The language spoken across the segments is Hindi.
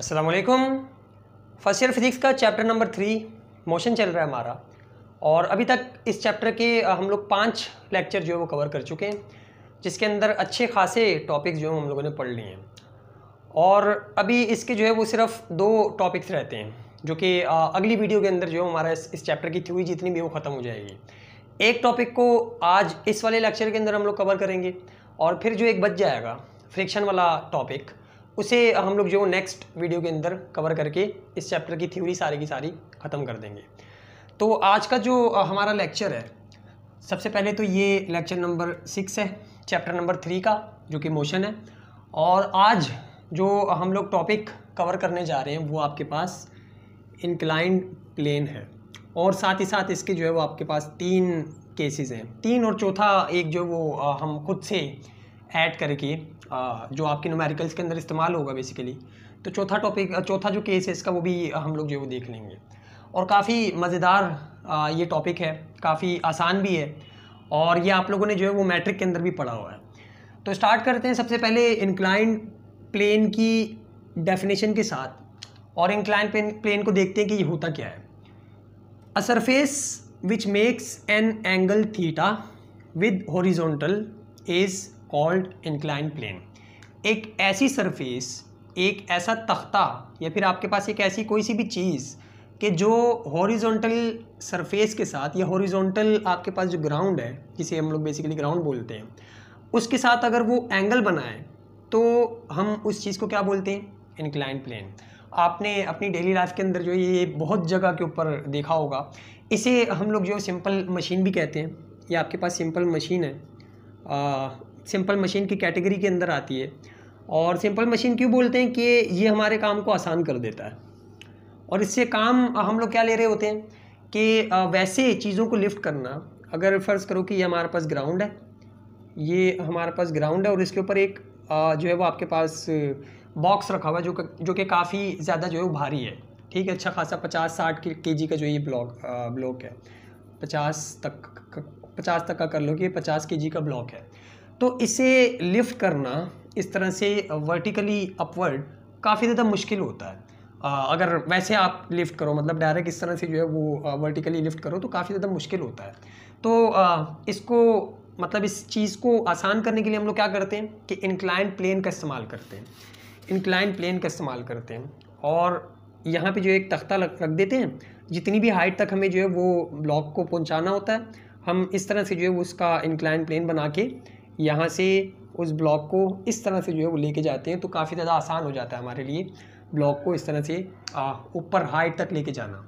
असलकुम फर्स्ट ईयर फिज़िक्स का चैप्टर नंबर थ्री मोशन चल रहा है हमारा और अभी तक इस चैप्टर के हम लोग पाँच लेक्चर जो है वो कवर कर चुके हैं जिसके अंदर अच्छे खासे टॉपिक्स जो है हम लोगों ने पढ़ लिए हैं और अभी इसके जो है वो सिर्फ दो टॉपिक्स रहते हैं जो कि अगली वीडियो के अंदर जो हमारा इस, इस चैप्टर की थ्योरी जितनी भी वो ख़त्म हो जाएगी एक टॉपिक को आज इस वाले लेक्चर के अंदर हम लोग कवर करेंगे और फिर जो एक बच जाएगा फ्रिक्शन वाला टॉपिक उसे हम लोग जो नेक्स्ट वीडियो के अंदर कवर करके इस चैप्टर की थ्योरी सारी की सारी ख़त्म कर देंगे तो आज का जो हमारा लेक्चर है सबसे पहले तो ये लेक्चर नंबर सिक्स है चैप्टर नंबर थ्री का जो कि मोशन है और आज जो हम लोग टॉपिक कवर करने जा रहे हैं वो आपके पास इंक्लाइंड प्लेन है और साथ ही साथ इसके जो है वो आपके पास तीन केसेस हैं तीन और चौथा एक जो वो हम खुद से ऐड करके जो आपके नोमेरिकल्स के अंदर इस्तेमाल होगा बेसिकली तो चौथा टॉपिक चौथा जो केस है इसका वो भी हम लोग जो है वो देख लेंगे और काफ़ी मज़ेदार ये टॉपिक है काफ़ी आसान भी है और ये आप लोगों ने जो है वो मैट्रिक के अंदर भी पढ़ा हुआ है तो स्टार्ट करते हैं सबसे पहले इंक्लाइन प्लेन की डेफिनेशन के साथ और इंक्लाइन प्लेन प्लेन को देखते हैं कि ये होता क्या है a surface which makes an angle theta with horizontal is called incline plane एक ऐसी सरफेस एक ऐसा तख्ता या फिर आपके पास एक ऐसी कोई सी भी चीज़ कि जो हॉरिजॉन्टल सरफेस के साथ या हॉरिजॉन्टल आपके पास जो ग्राउंड है जिसे हम लोग बेसिकली ग्राउंड बोलते हैं उसके साथ अगर वो एंगल बनाए तो हम उस चीज़ को क्या बोलते हैं इनक्लाइन प्लेन आपने अपनी डेली लाइफ के अंदर जो ये बहुत जगह के ऊपर देखा होगा इसे हम लोग जो सिंपल मशीन भी कहते हैं या आपके पास सिंपल मशीन है आ, सिंपल मशीन की कैटेगरी के अंदर आती है और सिंपल मशीन क्यों बोलते हैं कि ये हमारे काम को आसान कर देता है और इससे काम हम लोग क्या ले रहे होते हैं कि वैसे चीज़ों को लिफ्ट करना अगर फ़र्ज़ करो कि ये हमारे पास ग्राउंड है ये हमारे पास ग्राउंड है और इसके ऊपर एक जो है वो आपके पास बॉक्स रखा हुआ है जो जो कि काफ़ी ज़्यादा जो है वो भारी है ठीक है अच्छा खासा पचास साठ के जी का जो ये ब्लॉक ब्लॉक है पचास तक पचास तक का कर लो कि पचास के जी का ब्लॉक है तो इसे लिफ्ट करना इस तरह से वर्टिकली अपवर्ड काफ़ी ज़्यादा मुश्किल होता है अगर वैसे आप लिफ्ट करो मतलब डायरेक्ट इस तरह से जो है वो वर्टिकली लिफ्ट करो तो काफ़ी ज़्यादा मुश्किल होता है तो इसको मतलब इस चीज़ को आसान करने के लिए हम लोग क्या करते हैं कि इनक्लाइन प्लेन का इस्तेमाल करते हैं इनक्लाइन प्लेन का इस्तेमाल करते हैं और यहाँ पे जो एक तख्ता रख देते हैं जितनी भी हाइट तक हमें जो है वो ब्लॉक को पहुँचाना होता है हम इस तरह से जो है वो उसका इंक्लाइन प्लेन बना के यहाँ से उस ब्लॉक को इस तरह से जो है वो लेके जाते हैं तो काफ़ी ज़्यादा आसान हो जाता है हमारे लिए ब्लॉक को इस तरह से ऊपर हाइट तक लेके जाना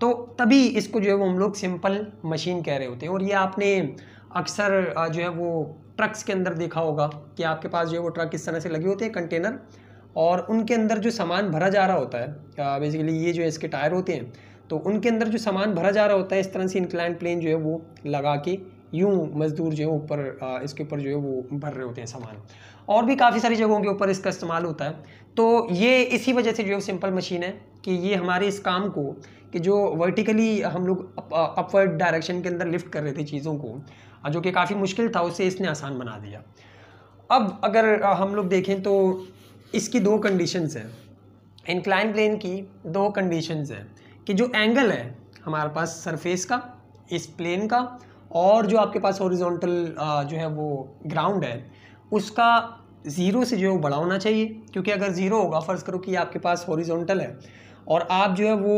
तो तभी इसको जो है वो हम लोग सिंपल मशीन कह रहे होते हैं और ये आपने अक्सर जो है वो ट्रक्स के अंदर देखा होगा कि आपके पास जो है वो ट्रक इस तरह से लगे होते हैं कंटेनर और उनके अंदर जो सामान भरा जा रहा होता है बेसिकली ये जो है इसके टायर होते हैं तो उनके अंदर जो सामान भरा जा रहा होता है इस तरह से इंक्लाइन प्लेन जो है वो लगा के यूँ मज़दूर जो है ऊपर इसके ऊपर जो है वो भर रहे होते हैं सामान और भी काफ़ी सारी जगहों के ऊपर इसका इस्तेमाल होता है तो ये इसी वजह से जो है सिंपल मशीन है कि ये हमारे इस काम को कि जो वर्टिकली हम लोग अपवर्ड डायरेक्शन के अंदर लिफ्ट कर रहे थे चीज़ों को जो कि काफ़ी मुश्किल था उसे इसने आसान बना दिया अब अगर हम लोग देखें तो इसकी दो कंडीशंस हैं इंक्लाइन प्लेन की दो कंडीशंस हैं कि जो एंगल है हमारे पास सरफेस का इस प्लेन का और जो आपके पास हॉरिजॉन्टल जो है वो ग्राउंड है उसका ज़ीरो से जो है बड़ा होना चाहिए क्योंकि अगर ज़ीरो होगा फ़र्ज़ करो कि आपके पास हॉरिजॉन्टल है और आप जो है वो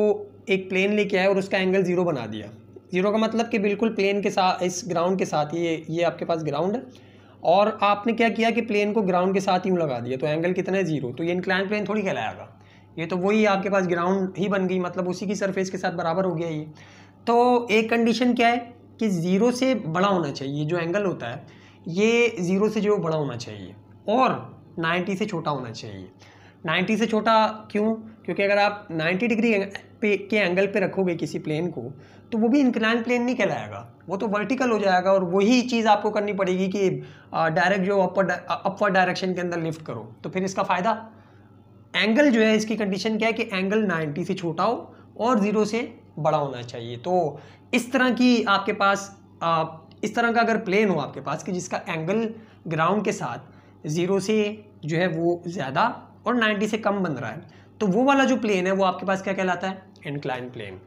एक प्लेन लेके आए और उसका एंगल ज़ीरो बना दिया ज़ीरो का मतलब कि बिल्कुल प्लेन के साथ इस ग्राउंड के साथ ये ये आपके पास ग्राउंड है और आपने क्या किया कि प्लेन को ग्राउंड के साथ यूँ लगा दिया तो एंगल कितना है ज़ीरो तो ये इंक्लाइन प्लेन थोड़ी कहलाएगा ये तो वही आपके पास ग्राउंड ही बन गई मतलब उसी की सरफेस के साथ बराबर हो गया ये तो एक कंडीशन क्या है कि ज़ीरो से बड़ा होना चाहिए जो एंगल होता है ये ज़ीरो से जो बड़ा होना चाहिए और 90 से छोटा होना चाहिए 90 से छोटा क्यों क्योंकि अगर आप 90 डिग्री पे के एंगल पे रखोगे किसी प्लेन को तो वो भी इंक्लाइन प्लेन नहीं कहलाएगा वो तो वर्टिकल हो जाएगा और वही चीज़ आपको करनी पड़ेगी कि डायरेक्ट जो अपर अपवर डायरेक्शन के अंदर लिफ्ट करो तो फिर इसका फ़ायदा एंगल जो है इसकी कंडीशन क्या है कि एंगल 90 से छोटा हो और ज़ीरो से बड़ा होना चाहिए तो इस तरह की आपके पास आ, इस तरह का अगर प्लेन हो आपके पास कि जिसका एंगल ग्राउंड के साथ ज़ीरो से जो है वो ज़्यादा और 90 से कम बन रहा है तो वो वाला जो प्लेन है वो आपके पास क्या कहलाता है इनक्लाइन प्लेन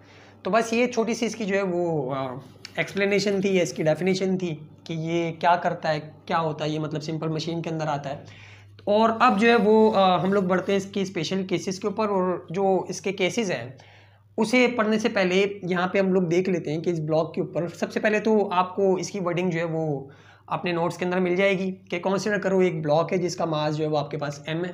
तो बस ये छोटी सी इसकी जो है वो एक्सप्लेनेशन थी या इसकी डेफिनेशन थी कि ये क्या करता है क्या होता है ये मतलब सिंपल मशीन के अंदर आता है और अब जो है वो आ, हम लोग बढ़ते हैं इसकी स्पेशल केसेस के ऊपर और जो इसके केसेस हैं उसे पढ़ने से पहले यहाँ पे हम लोग देख लेते हैं कि इस ब्लॉग के ऊपर सबसे पहले तो आपको इसकी वर्डिंग जो है वो अपने नोट्स के अंदर मिल जाएगी कि कॉन्सिडर करो एक ब्लॉक है जिसका मास जो है वो आपके पास एम है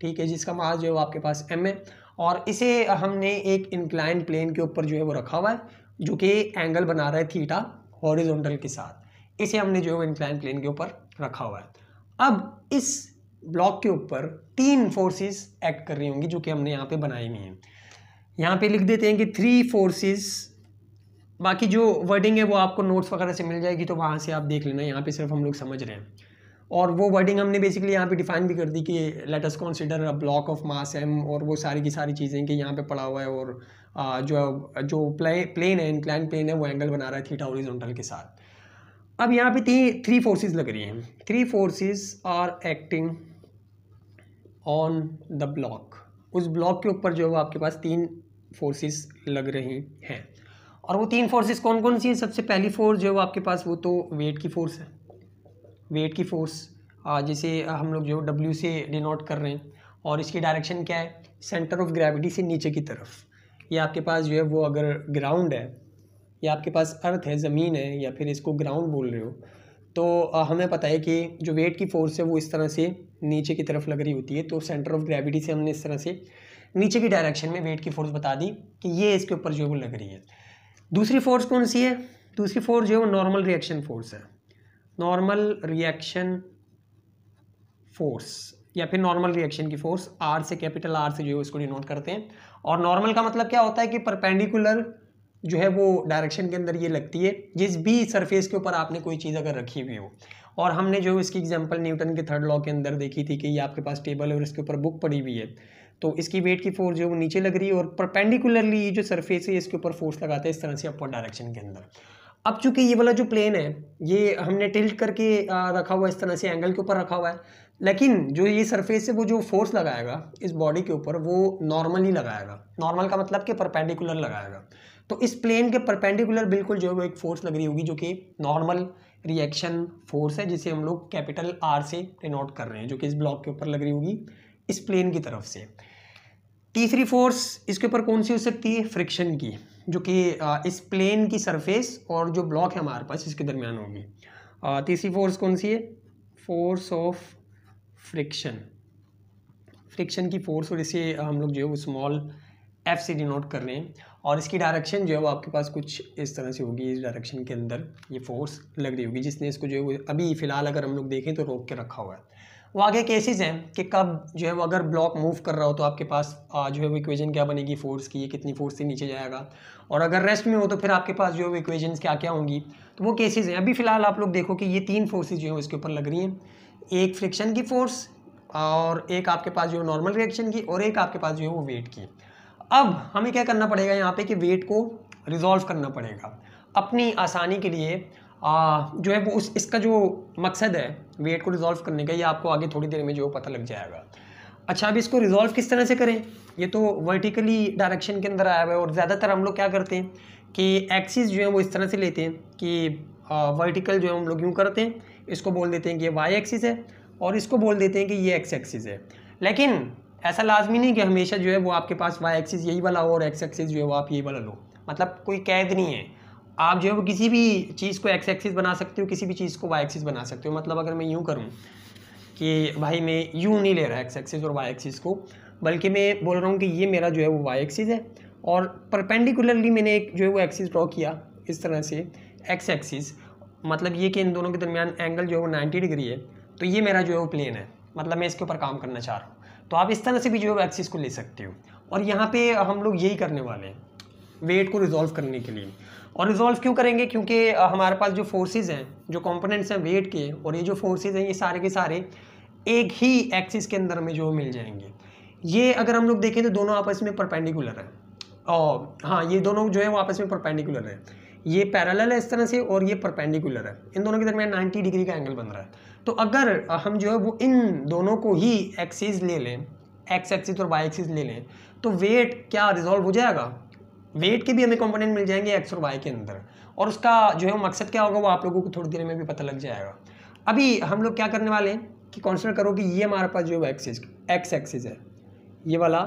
ठीक है जिसका मास जो है वो आपके पास एम है और इसे हमने एक इंक्लाइन प्लेन के ऊपर जो है वो रखा हुआ है जो कि एंगल बना रहा है थीटा हॉरिजॉन्टल के साथ इसे हमने जो है वो इंक्लाइन प्लेन के ऊपर रखा हुआ है अब इस ब्लॉक के ऊपर तीन फोर्सेस एक्ट कर रही होंगी जो कि हमने यहाँ पे बनाई हुई हैं यहाँ पे लिख देते हैं कि थ्री फोर्सेस बाकी जो वर्डिंग है वो आपको नोट्स वगैरह से मिल जाएगी तो वहाँ से आप देख लेना यहाँ पे सिर्फ हम लोग समझ रहे हैं और वो वर्डिंग हमने बेसिकली यहाँ पे डिफाइन भी कर दी कि let us consider a block of mass M और वो सारी की सारी चीज़ें कि यहाँ पे पड़ा हुआ है और जो जो प्ले प्लेन है इनक्लाइन प्लेन है वो एंगल बना रहा है थीटा ओरिजोनटल के साथ अब यहाँ पे थी थ्री फोर्सेस लग रही हैं three forces are acting on the block उस ब्लॉक के ऊपर जो है वो आपके पास तीन फोर्सेस लग रही हैं और वो तीन फोर्सेस कौन कौन सी हैं सबसे पहली फोर्स जो है वो आपके पास वो तो वेट की फोर्स है वेट की फोर्स जिसे हम लोग जो डब्ल्यू से डिनोट कर रहे हैं और इसकी डायरेक्शन क्या है सेंटर ऑफ ग्रेविटी से नीचे की तरफ ये आपके पास जो है वो अगर ग्राउंड है या आपके पास अर्थ है ज़मीन है या फिर इसको ग्राउंड बोल रहे हो तो हमें पता है कि जो वेट की फोर्स है वो इस तरह से नीचे की तरफ लग रही होती है तो सेंटर ऑफ ग्रेविटी से हमने इस तरह से नीचे की डायरेक्शन में वेट की फोर्स बता दी कि ये इसके ऊपर जो है वो लग रही है दूसरी फोर्स कौन सी है दूसरी फोर्स जो है वो नॉर्मल रिएक्शन फोर्स है नॉर्मल रिएक्शन फोर्स या फिर नॉर्मल रिएक्शन की फोर्स आर से कैपिटल आर से जो है उसको डिनोट करते हैं और नॉर्मल का मतलब क्या होता है कि परपेंडिकुलर जो है वो डायरेक्शन के अंदर ये लगती है जिस भी सरफेस के ऊपर आपने कोई चीज़ अगर रखी हुई हो और हमने जो इसकी एग्जांपल न्यूटन के थर्ड लॉ के अंदर देखी थी कि ये आपके पास टेबल है और इसके ऊपर बुक पड़ी हुई है तो इसकी वेट की फोर्स जो वो नीचे लग रही है और परपेंडिकुलरली ये जो सरफेस है इसके ऊपर फोर्स लगाते हैं इस तरह से अपवर्ड डायरेक्शन के अंदर अब चूंकि ये वाला जो प्लेन है ये हमने टिल्ट करके रखा हुआ है इस तरह से एंगल के ऊपर रखा हुआ है लेकिन जो ये सरफेस है वो जो फोर्स लगाएगा इस बॉडी के ऊपर वो नॉर्मली लगाएगा नॉर्मल का मतलब कि परपेंडिकुलर लगाएगा तो इस प्लेन के परपेंडिकुलर बिल्कुल जो है वो एक फोर्स लग रही होगी जो कि नॉर्मल रिएक्शन फोर्स है जिसे हम लोग कैपिटल आर से डिनोट कर रहे हैं जो कि इस ब्लॉक के ऊपर लग रही होगी इस प्लेन की तरफ से तीसरी फोर्स इसके ऊपर कौन सी हो सकती है फ्रिक्शन की जो कि इस प्लेन की सरफेस और जो ब्लॉक है हमारे पास इसके दरमियान होगी तीसरी फोर्स कौन सी है फोर्स ऑफ फ्रिक्शन फ्रिक्शन की फोर्स और इसे हम लोग जो है वो स्मॉल एफ से डिनोट कर रहे हैं और इसकी डायरेक्शन जो है वो आपके पास कुछ इस तरह से होगी इस डायरेक्शन के अंदर ये फोर्स लग रही होगी जिसने इसको जो है वो अभी फ़िलहाल अगर हम लोग देखें तो रोक के रखा हुआ है वो आगे केसेस हैं कि कब जो है वो अगर ब्लॉक मूव कर रहा हो तो आपके पास जो है वो इक्वेजन क्या बनेगी फोर्स की ये कितनी फोर्स से नीचे जाएगा और अगर रेस्ट में हो तो फिर आपके पास जो है वो इक्वेजन क्या क्या होंगी तो वो केसेज हैं अभी फ़िलहाल आप लोग देखो कि ये तीन फोर्सेज जो है इसके ऊपर लग रही हैं एक फ्रिक्शन की फ़ोर्स और एक आपके पास जो है नॉर्मल रिएक्शन की और एक आपके पास जो है वो वेट की अब हमें क्या करना पड़ेगा यहाँ पे कि वेट को रिजॉल्व करना पड़ेगा अपनी आसानी के लिए आ, जो है वो उस इसका जो मकसद है वेट को रिज़ॉल्व करने का ये आपको आगे थोड़ी देर में जो पता लग जाएगा अच्छा अब इसको रिज़ॉल्व किस तरह से करें ये तो वर्टिकली डायरेक्शन के अंदर आया हुआ है और ज़्यादातर हम लोग क्या करते हैं कि एक्सिस जो है वो इस तरह से लेते हैं कि वर्टिकल जो है हम लोग यूँ करते हैं इसको बोल देते हैं कि ये वाई एक्सिस है और इसको बोल देते हैं कि ये एक्स एक्सिस है लेकिन ऐसा लाजमी नहीं कि हमेशा जो है वो आपके पास वाई एक्सिस यही वाला हो और एक्स एक्सिस जो है वो आप यही वाला लो मतलब कोई कैद नहीं है आप जो है वो किसी भी चीज़ को एक्स एक्सिस बना सकते हो किसी भी चीज़ को वाई एक्सिस बना सकते हो मतलब अगर मैं यूँ करूँ कि भाई मैं यूँ नहीं ले रहा एक्स एक्सिस और वाई एक्सिस को बल्कि मैं बोल रहा हूँ कि ये मेरा जो है वो वाई एक्सिस है और परपेंडिकुलरली मैंने एक जो है वो एक्सिस ड्रॉ किया इस तरह से एक्स एक्सिस मतलब ये कि इन दोनों के दरमियान एंगल जो है वो नाइन्टी डिग्री है तो ये मेरा जो है वो प्लेन है मतलब मैं इसके ऊपर काम करना चाह रहा हूँ तो आप इस तरह से भी जो है वो एक्सिस को ले सकते हो और यहाँ पर हम लोग यही करने वाले हैं वेट को रिजॉल्व करने के लिए और रिजोल्व क्यों करेंगे क्योंकि हमारे पास जो फोर्सेज हैं जो कंपोनेंट्स हैं वेट के और ये जो फोर्सेज हैं ये सारे के सारे एक ही एक्सिस के अंदर में जो मिल जाएंगे ये अगर हम लोग देखें तो दोनों आपस में परपेंडिकुलर हैं और हाँ ये दोनों जो है वो आपस में परपेंडिकुलर है ये पैरेलल है इस तरह से और ये परपेंडिकुलर है इन दोनों के दरमियान नाइन्टी डिग्री का एंगल बन रहा है तो अगर हम जो है वो इन दोनों को ही एक्सिस ले लें एक्स एक्सिस और वाई एक्सिस ले लें तो वेट क्या रिजॉल्व हो जाएगा वेट के भी हमें कंपोनेंट मिल जाएंगे एक्स और वाई के अंदर और उसका जो है वो मकसद क्या होगा वो आप लोगों को थोड़ी देर में भी पता लग जाएगा अभी हम लोग क्या करने वाले हैं कि कॉन्सिडर करो कि ये हमारे पास जो है एक्सिस एक्स एक्सिस है ये वाला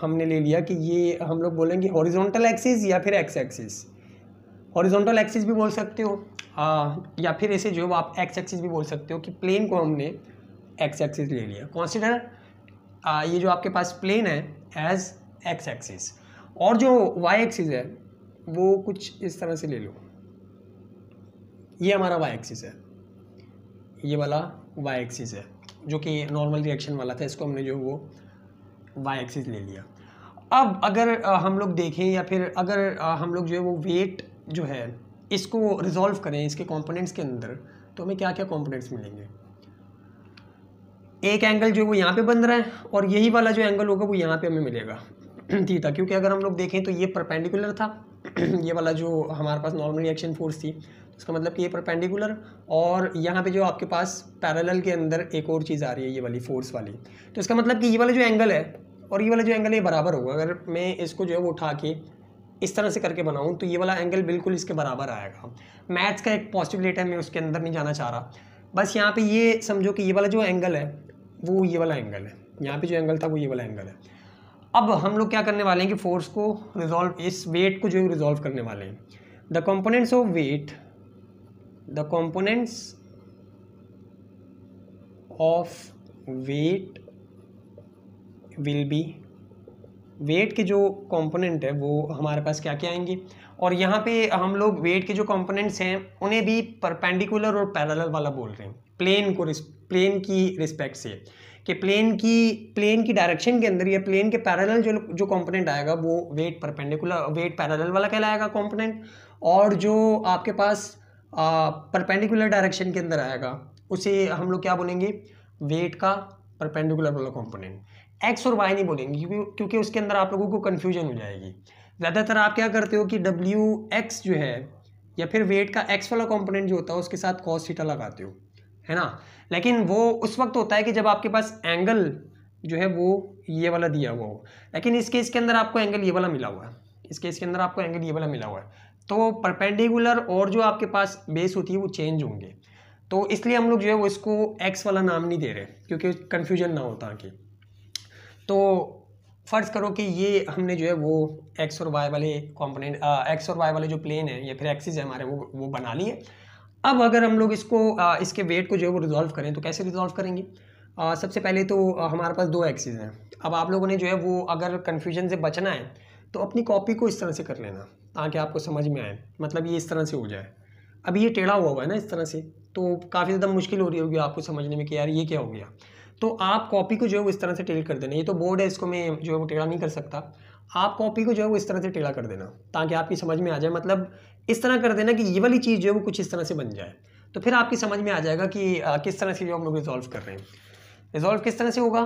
हमने ले लिया कि ये हम लोग बोलेंगे हॉरिजॉन्टल एक्सिस या फिर एक्स एक्सिस हॉरिजॉन्टल एक्सिस भी बोल सकते हो आ, या फिर ऐसे जो है आप एक्स एक्सिस भी बोल सकते हो कि प्लेन को हमने एक्स एक्सिस ले लिया कॉन्सिडर ये जो आपके पास प्लेन है एज एक्स एक्सिस और जो वाई एक्सिस है वो कुछ इस तरह से ले लो ये हमारा वाई एक्सिस है ये वाला वाई एक्सिस है जो कि नॉर्मल रिएक्शन वाला था इसको हमने जो वो वाई एक्सिस ले लिया अब अगर हम लोग देखें या फिर अगर हम लोग जो है वो वेट जो है इसको रिजॉल्व करें इसके कंपोनेंट्स के अंदर तो हमें क्या क्या कंपोनेंट्स मिलेंगे एक एंगल जो है वो यहाँ पे बन रहा है और यही वाला जो एंगल होगा वो यहाँ पे हमें मिलेगा थी था क्योंकि अगर हम लोग देखें तो ये परपेंडिकुलर था ये वाला जो हमारे पास नॉर्मल रिएक्शन फोर्स थी उसका मतलब कि ये परपेंडिकुलर और यहाँ पे जो आपके पास पैरेलल के अंदर एक और चीज़ आ रही है ये वाली फोर्स वाली तो इसका मतलब कि ये वाला जो एंगल है और ये वाला जो एंगल है बराबर होगा अगर मैं इसको जो है वो उठा के इस तरह से करके बनाऊँ तो ये वाला एंगल बिल्कुल इसके बराबर आएगा मैथ्स का एक पॉसिबिलिटी है मैं उसके अंदर नहीं जाना चाह रहा बस यहाँ पर ये समझो कि ये वाला जो एंगल है वो ये वाला एंगल है यहाँ पर जो एंगल था वो ये वाला एंगल है अब हम लोग क्या करने वाले हैं कि फोर्स को रिजॉल्व इस वेट को जो है रिजॉल्व करने वाले हैं the components of weight the components of weight will be weight के जो कंपोनेंट है वो हमारे पास क्या क्या आएंगे और यहाँ पे हम लोग वेट के जो कंपोनेंट्स हैं उन्हें भी परपेंडिकुलर और पैरेलल वाला बोल रहे हैं प्लेन को प्लेन की रिस्पेक्ट से कि प्लेन की प्लेन की डायरेक्शन के अंदर या प्लेन के पैरेलल जो जो कंपोनेंट आएगा वो वेट परपेंडिकुलर वेट पैरेलल वाला कहलाएगा कंपोनेंट और जो आपके पास परपेंडिकुलर डायरेक्शन के अंदर आएगा उसे हम लोग क्या बोलेंगे वेट का परपेंडिकुलर वाला कंपोनेंट एक्स और वाई नहीं बोलेंगे क्योंकि क्योंकि उसके अंदर आप लोगों को कन्फ्यूजन हो जाएगी ज़्यादातर आप क्या करते हो कि डब्ल्यू एक्स जो है या फिर वेट का एक्स वाला कंपोनेंट जो होता है उसके साथ कॉस थीटा लगाते हो है ना लेकिन वो उस वक्त होता है कि जब आपके पास एंगल जो है वो ये वाला दिया हुआ हो लेकिन इस केस के अंदर आपको एंगल ये वाला मिला हुआ है इस केस के अंदर आपको एंगल ये वाला मिला हुआ है तो परपेंडिकुलर और जो आपके पास बेस होती है वो चेंज होंगे तो इसलिए हम लोग जो है वो इसको एक्स वाला नाम नहीं दे रहे क्योंकि कन्फ्यूजन ना होता कि तो फ़र्ज़ करो कि ये हमने जो है वो एक्स और वाई वाले कॉम्पोनेंट एक्स और वाई वाले जो प्लेन है या फिर एक्सिस है हमारे वो वो बना लिए अब अगर हम लोग इसको इसके वेट को जो है वो रिजॉल्व करें तो कैसे रिजॉल्व करेंगे आ, सबसे पहले तो हमारे पास दो एक्सेस हैं अब आप लोगों ने जो है वो अगर कन्फ्यूजन से बचना है तो अपनी कॉपी को इस तरह से कर लेना ताकि आपको समझ में आए मतलब ये इस तरह से हो जाए अभी ये टेढ़ा हुआ हुआ है ना इस तरह से तो काफ़ी ज़्यादा मुश्किल हो रही होगी आपको समझने में कि यार ये क्या हो गया तो आप कॉपी को जो है वो इस तरह से टेढ़ कर देना ये तो बोर्ड है इसको मैं जो है वो टेढ़ा नहीं कर सकता आप कॉपी को जो है वो इस तरह से टेढ़ा कर देना ताकि आपकी समझ में आ जाए मतलब इस तरह कर देना कि ये वाली चीज़ जो है वो कुछ इस तरह से बन जाए तो फिर आपकी समझ में आ जाएगा कि आ, किस तरह से जो हम लोग रिजॉल्व कर रहे हैं रिजॉल्व किस तरह से होगा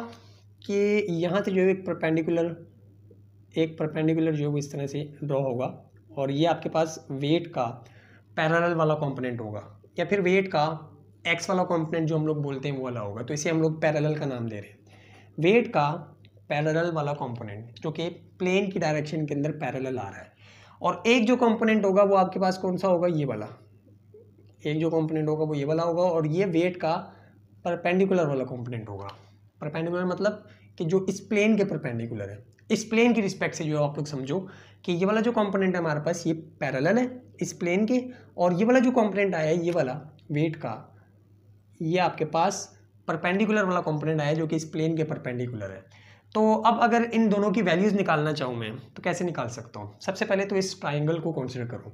कि यहाँ से जो है एक परपेंडिकुलर एक परपेंडिकुलर जो है वो इस तरह से ड्रॉ होगा और ये आपके पास वेट का पैरल वाला कॉम्पोनेंट होगा या फिर वेट का एक्स वाला कॉम्पोनेंट जो हम लोग बोलते हैं वो वाला होगा तो इसे हम लोग पैरल का नाम दे रहे हैं वेट का पैरेलल वाला कंपोनेंट जो कि प्लेन की डायरेक्शन के अंदर पैरेलल आ रहा है और एक जो कंपोनेंट होगा वो आपके पास कौन सा होगा ये वाला एक जो कंपोनेंट होगा वो ये वाला होगा और ये वेट का परपेंडिकुलर वाला कंपोनेंट होगा परपेंडिकुलर मतलब कि जो इस प्लेन के परपेंडिकुलर है इस प्लेन की रिस्पेक्ट से जो है आप लोग समझो कि ये वाला जो कॉम्पोनेंट है हमारे पास ये पैरल है इस प्लेन के और ये वाला जो कॉम्पोनेंट आया है ये वाला वेट का ये आपके पास परपेंडिकुलर वाला कंपोनेंट आया जो कि इस प्लेन के परपेंडिकुलर है तो अब अगर इन दोनों की वैल्यूज़ निकालना चाहूँ मैं तो कैसे निकाल सकता हूँ सबसे पहले तो इस ट्राइंगल को कंसिडर करो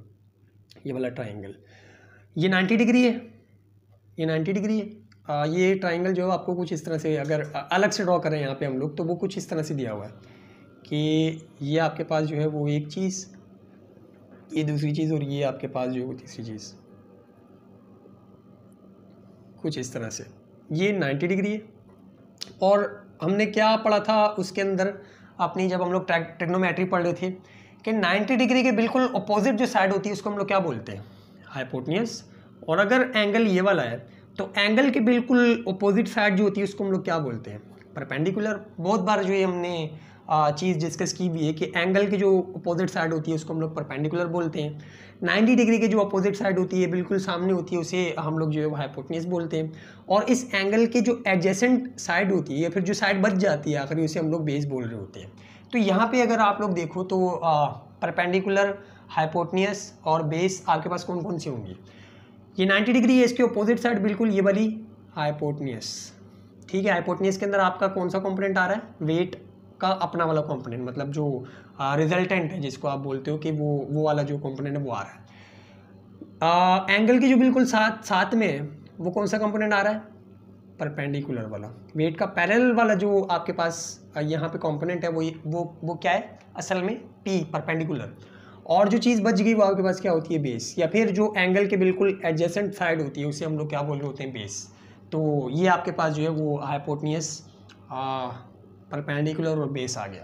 ये वाला ट्राइंगल ये 90 डिग्री है ये 90 डिग्री है आ, ये ट्राइंगल जो है आपको कुछ इस तरह से अगर अलग से ड्रॉ करें यहाँ पे हम लोग तो वो कुछ इस तरह से दिया हुआ है कि ये आपके पास जो है वो एक चीज़ ये दूसरी चीज़ और ये आपके पास जो है वो तीसरी चीज़ कुछ इस तरह से ये 90 डिग्री है और हमने क्या पढ़ा था उसके अंदर अपनी जब हम लोग ट्रेग्नोमेट्री पढ़ रहे थे कि 90 डिग्री के बिल्कुल अपोजिट जो साइड होती है उसको हम लोग क्या बोलते हैं हाइपोटनियस और अगर एंगल ये वाला है तो एंगल के बिल्कुल अपोजिट साइड जो होती है उसको हम लोग क्या बोलते हैं परपेंडिकुलर बहुत बार जो ये हमने चीज़ डिस्कस की भी है कि एंगल की जो अपोजिट साइड होती है उसको हम लोग परपेंडिकुलर बोलते हैं 90 डिग्री के जो अपोजिट साइड होती है बिल्कुल सामने होती है उसे हम लोग जो है हाइपोटनीस बोलते हैं और इस एंगल के जो एडजेसेंट साइड होती है या फिर जो साइड बच जाती है आखिरी उसे हम लोग बेस बोल रहे होते हैं तो यहाँ पे अगर आप लोग देखो तो परपेंडिकुलर हाइपोटनियस और बेस आपके पास कौन कौन सी होंगी ये नाइन्टी डिग्री है इसके अपोजिट साइड बिल्कुल ये वाली हाइपोटनियस ठीक है हाइपोटनियस के अंदर आपका कौन सा कॉम्पोनेंट आ रहा है वेट का अपना वाला कंपोनेंट मतलब जो रिजल्टेंट है जिसको आप बोलते हो कि वो वो वाला जो कंपोनेंट है वो आ रहा है एंगल की जो बिल्कुल साथ साथ में है वो कौन सा कंपोनेंट आ रहा है परपेंडिकुलर वाला वेट का पैरल वाला जो आपके पास यहाँ पे कंपोनेंट है वो वो वो क्या है असल में पी परपेंडिकुलर और जो चीज़ बच गई वो आपके पास क्या होती है बेस या फिर जो एंगल के बिल्कुल एडजेसेंट साइड होती है उसे हम लोग क्या बोल रहे होते हैं बेस तो ये आपके पास जो है वो हाइपोटनियस परपेंडिकुलर और बेस आ गया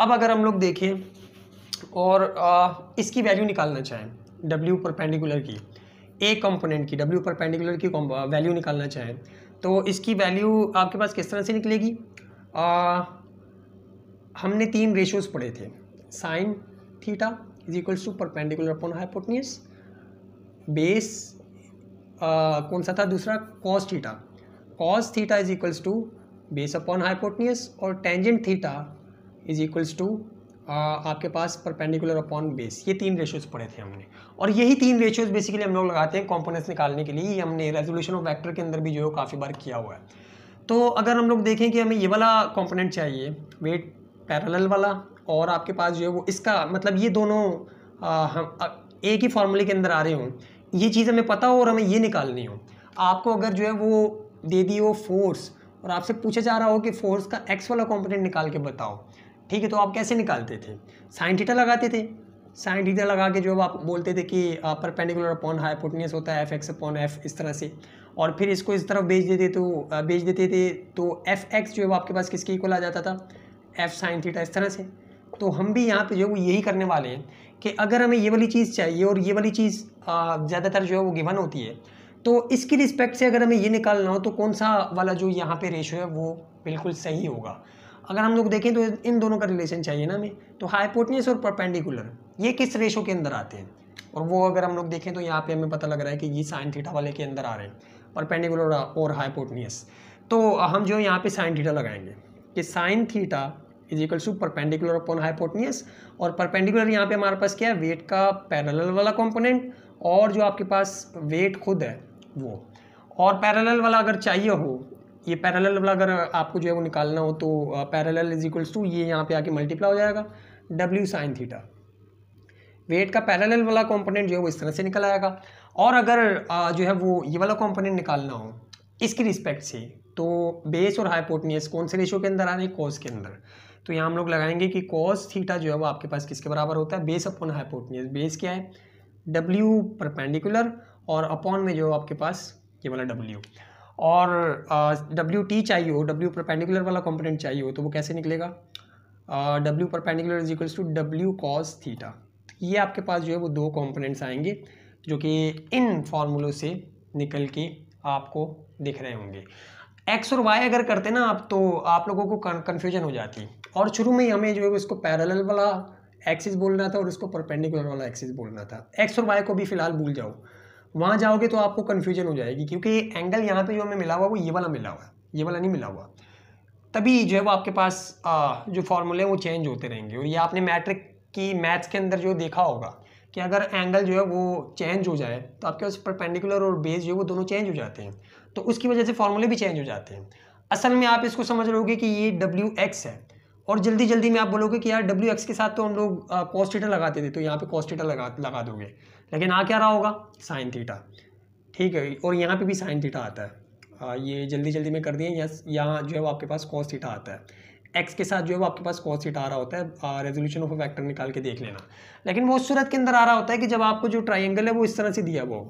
अब अगर हम लोग देखें और आ, इसकी वैल्यू निकालना चाहें डब्ल्यू परपेंडिकुलर की ए कंपोनेंट की डब्ल्यू परपेंडिकुलर की वैल्यू निकालना चाहें तो इसकी वैल्यू आपके पास किस तरह से निकलेगी आ, हमने तीन रेशोज़ पढ़े थे sine theta is equals to perpendicular upon hypotenuse base आ, कौन सा था दूसरा cos theta cos theta is equals to base upon hypotenuse और tangent theta is equals to आपके पास परपेंडिकुलर अपॉन बेस ये तीन रेशियोज पढ़े थे हमने और यही तीन रेशियोज बेसिकली हम लोग लगाते हैं कॉम्पोनेंस निकालने के लिए हमने रेजोल्यूशन ऑफ वैक्टर के अंदर भी जो है काफ़ी बार किया हुआ है तो अगर हम लोग देखें कि हमें ये वाला कॉम्पोनेंट चाहिए वेट पैरल वाला और आपके पास जो है वो इसका मतलब ये दोनों आ, हम आ, एक ही फार्मूले के अंदर आ रहे हों ये चीज़ हमें पता हो और हमें ये निकालनी हो आपको अगर जो है वो दे दी हो फोर्स और आपसे पूछा जा रहा हो कि फोर्स का एक्स वाला कॉम्पोनेंट निकाल के बताओ ठीक है तो आप कैसे निकालते थे साइन थीटा लगाते थे साइन थीटा लगा के जो आप बोलते थे कि परपेंडिकुलर अपॉन हाइपोटनियस होता है एफ एक्स अपॉन एफ इस तरह से और फिर इसको इस तरफ बेच देते तो बेच देते थे तो एफ एक्स जो है आपके पास किसके इक्वल आ जाता था एफ साइन थीटा इस तरह से तो हम भी यहाँ पे जो है वो यही करने वाले हैं कि अगर हमें ये वाली चीज़ चाहिए और ये वाली चीज़ ज़्यादातर जो है वो गिवन होती है तो इसकी रिस्पेक्ट से अगर हमें ये निकालना हो तो कौन सा वाला जो यहाँ पे रेशो है वो बिल्कुल सही होगा अगर हम लोग देखें तो इन दोनों का रिलेशन चाहिए ना हमें तो हाईपोटनियस और परपेंडिकुलर ये किस रेशो के अंदर आते हैं और वो अगर हम लोग देखें तो यहाँ पे हमें पता लग रहा है कि ये साइन थीटा वाले के अंदर आ रहे हैं परपेंडिकुलर और हाइपोटनियस तो हम जो यहाँ पर साइन थीटा लगाएंगे कि साइन थीटा इज सू टू परपेंडिकुलर अपॉन हाइपोटनियस और परपेंडिकुलर यहाँ पे हमारे पास क्या है वेट का पैरेलल वाला कंपोनेंट और जो आपके पास वेट खुद है वो और पैरेलल वाला अगर चाहिए हो ये पैरेलल वाला अगर आपको जो है वो निकालना हो तो पैरेलल इज इक्वल्स टू ये यहाँ पे आके मल्टीप्लाई हो जाएगा डब्ल्यू साइन थीटा वेट का पैरेलल वाला कंपोनेंट जो है वो इस तरह से निकल आएगा और अगर आ, जो है वो ये वाला कंपोनेंट निकालना हो इसकी रिस्पेक्ट से तो बेस और हाइपोटनियस कौन से रेशियो के अंदर आ रहे हैं कॉस के अंदर तो यहाँ हम लोग लगाएंगे कि कॉस थीटा जो है वो आपके पास किसके बराबर होता है बेस अपॉन हाइपोटनियस बेस क्या है डब्ल्यू परपेंडिकुलर और अपॉन में जो आपके पास ये वाला डब्ल्यू और डब्ल्यू टी चाहिए हो डब्ल्यू परपेंडिकुलर वाला कॉम्पोनेंट चाहिए हो तो वो कैसे निकलेगा W perpendicular is equals to W cos theta ये आपके पास जो है वो दो कॉम्पोनेंट्स आएंगे जो कि इन फॉर्मूलों से निकल के आपको दिख रहे होंगे एक्स और वाई अगर करते ना आप तो आप लोगों को कन्फ्यूजन हो जाती और शुरू में ही हमें जो है इसको पैरल वाला एक्सिस बोलना था और इसको परपेंडिकुलर वाला एक्सिस बोलना था एक्स और वाई को भी फिलहाल भूल जाओ वहाँ जाओगे तो आपको कन्फ्यूजन हो जाएगी क्योंकि एंगल यहाँ पे जो हमें मिला हुआ वो ये वाला मिला हुआ है ये वाला नहीं मिला हुआ तभी जो है वो आपके पास आ, जो फार्मूले हैं वो चेंज होते रहेंगे और ये आपने मैट्रिक की मैथ्स के अंदर जो देखा होगा कि अगर एंगल जो है वो चेंज हो जाए तो आपके पास परपेंडिकुलर और बेस जो है वो दोनों चेंज हो जाते हैं तो उसकी वजह से फार्मूले भी चेंज हो जाते हैं असल में आप इसको समझ लोगे कि ये डब्ल्यू एक्स है और जल्दी जल्दी में आप बोलोगे कि यार डब्ल्यू एक्स के साथ तो हम लोग कॉस्टेटा लगाते थे तो यहाँ पे कॉस्टेटा लगा लगा दोगे लेकिन आ क्या रहा होगा साइन थीटा ठीक है और यहाँ पे भी साइन थीटा आता है आ, ये जल्दी जल्दी में कर दिए यहाँ जो है वो आपके पास कॉस थीटा आता है एक्स के साथ जो है वो आपके पास कॉस थीटा आ रहा होता है रेजोल्यूशन ऑफ वैक्टर निकाल के देख लेना लेकिन वो उस सूरत के अंदर आ रहा होता है कि जब आपको जो ट्राइंगल है वो इस तरह से दिया वो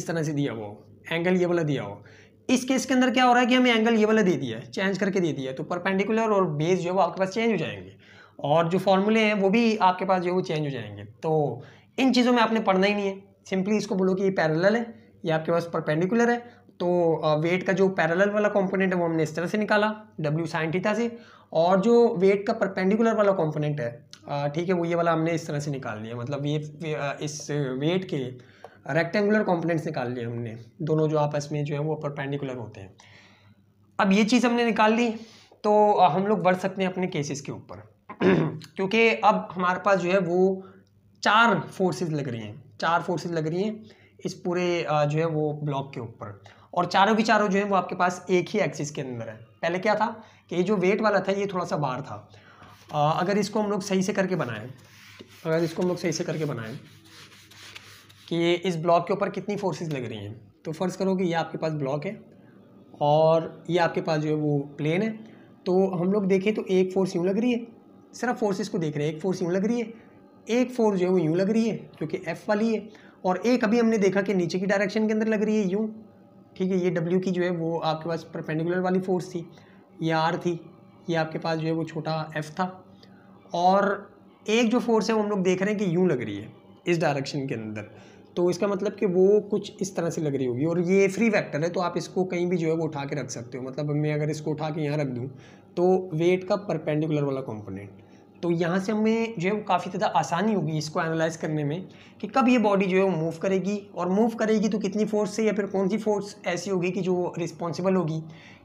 इस तरह से दिया वो एंगल ये वाला दिया हो इस केस के अंदर क्या हो रहा है कि हमें एंगल ये वाला दे दिया है चेंज करके दे दिया है तो परपेंडिकुलर और बेस जो है वो आपके पास चेंज हो जाएंगे और जो फॉर्मूले हैं वो भी आपके पास जो है वो चेंज हो जाएंगे तो इन चीज़ों में आपने पढ़ना ही नहीं है सिंपली इसको बोलो कि ये पैरेलल है ये आपके पास परपेंडिकुलर है तो वेट का जो पैरेलल वाला कंपोनेंट है वो हमने इस तरह से निकाला डब्ल्यू साइन थीटा से और जो वेट का परपेंडिकुलर वाला कंपोनेंट है ठीक है वो ये वाला हमने इस तरह से निकाल लिया मतलब ये इस वेट के रेक्टेंगुलर कॉम्पोनेंट्स निकाल लिए हमने दोनों जो आपस में जो है वो पेंडिकुलर होते हैं अब ये चीज़ हमने निकाल ली तो हम लोग बढ़ सकते हैं अपने केसेस के ऊपर क्योंकि अब हमारे पास जो है वो चार फोर्सेस लग रही हैं चार फोर्सेस लग रही हैं इस पूरे जो है वो ब्लॉक के ऊपर और चारों की चारों जो है वो आपके पास एक ही एक्सिस के अंदर है पहले क्या था कि ये जो वेट वाला था ये थोड़ा सा बाहर था अगर इसको हम लोग सही से करके बनाएं अगर इसको हम लोग सही से करके बनाएं कि ये इस ब्लॉक के ऊपर कितनी फोर्सेस लग रही हैं तो फ़र्ज़ करो कि ये आपके पास ब्लॉक है और ये आपके पास जो है वो प्लेन है तो हम लोग देखें तो एक फोर्स यूँ लग रही है सिर्फ फोर्सेस को देख रहे हैं एक फोर्स यूँ लग रही है एक फोर्स जो है वो यूँ लग रही है जो कि एफ़ वाली है और एक अभी हमने देखा कि नीचे की डायरेक्शन के अंदर लग रही है यूँ ठीक है ये डब्ल्यू की जो है वो आपके पास परपेंडिकुलर वाली फोर्स थी ये आर थी ये आपके पास जो है वो छोटा एफ़ था और एक जो फोर्स है वो हम लोग देख रहे हैं कि यूँ लग रही है इस डायरेक्शन के अंदर तो इसका मतलब कि वो कुछ इस तरह से लग रही होगी और ये फ्री वैक्टर है तो आप इसको कहीं भी जो है वो उठा के रख सकते हो मतलब मैं अगर इसको उठा के यहाँ रख दूँ तो वेट का परपेंडिकुलर वाला कॉम्पोनेंट तो यहाँ से हमें जो है वो काफ़ी ज़्यादा आसानी होगी इसको एनालाइज करने में कि कब ये बॉडी जो है वो मूव करेगी और मूव करेगी तो कितनी फोर्स से या फिर कौन सी फोर्स ऐसी होगी कि जो रिस्पॉन्सिबल होगी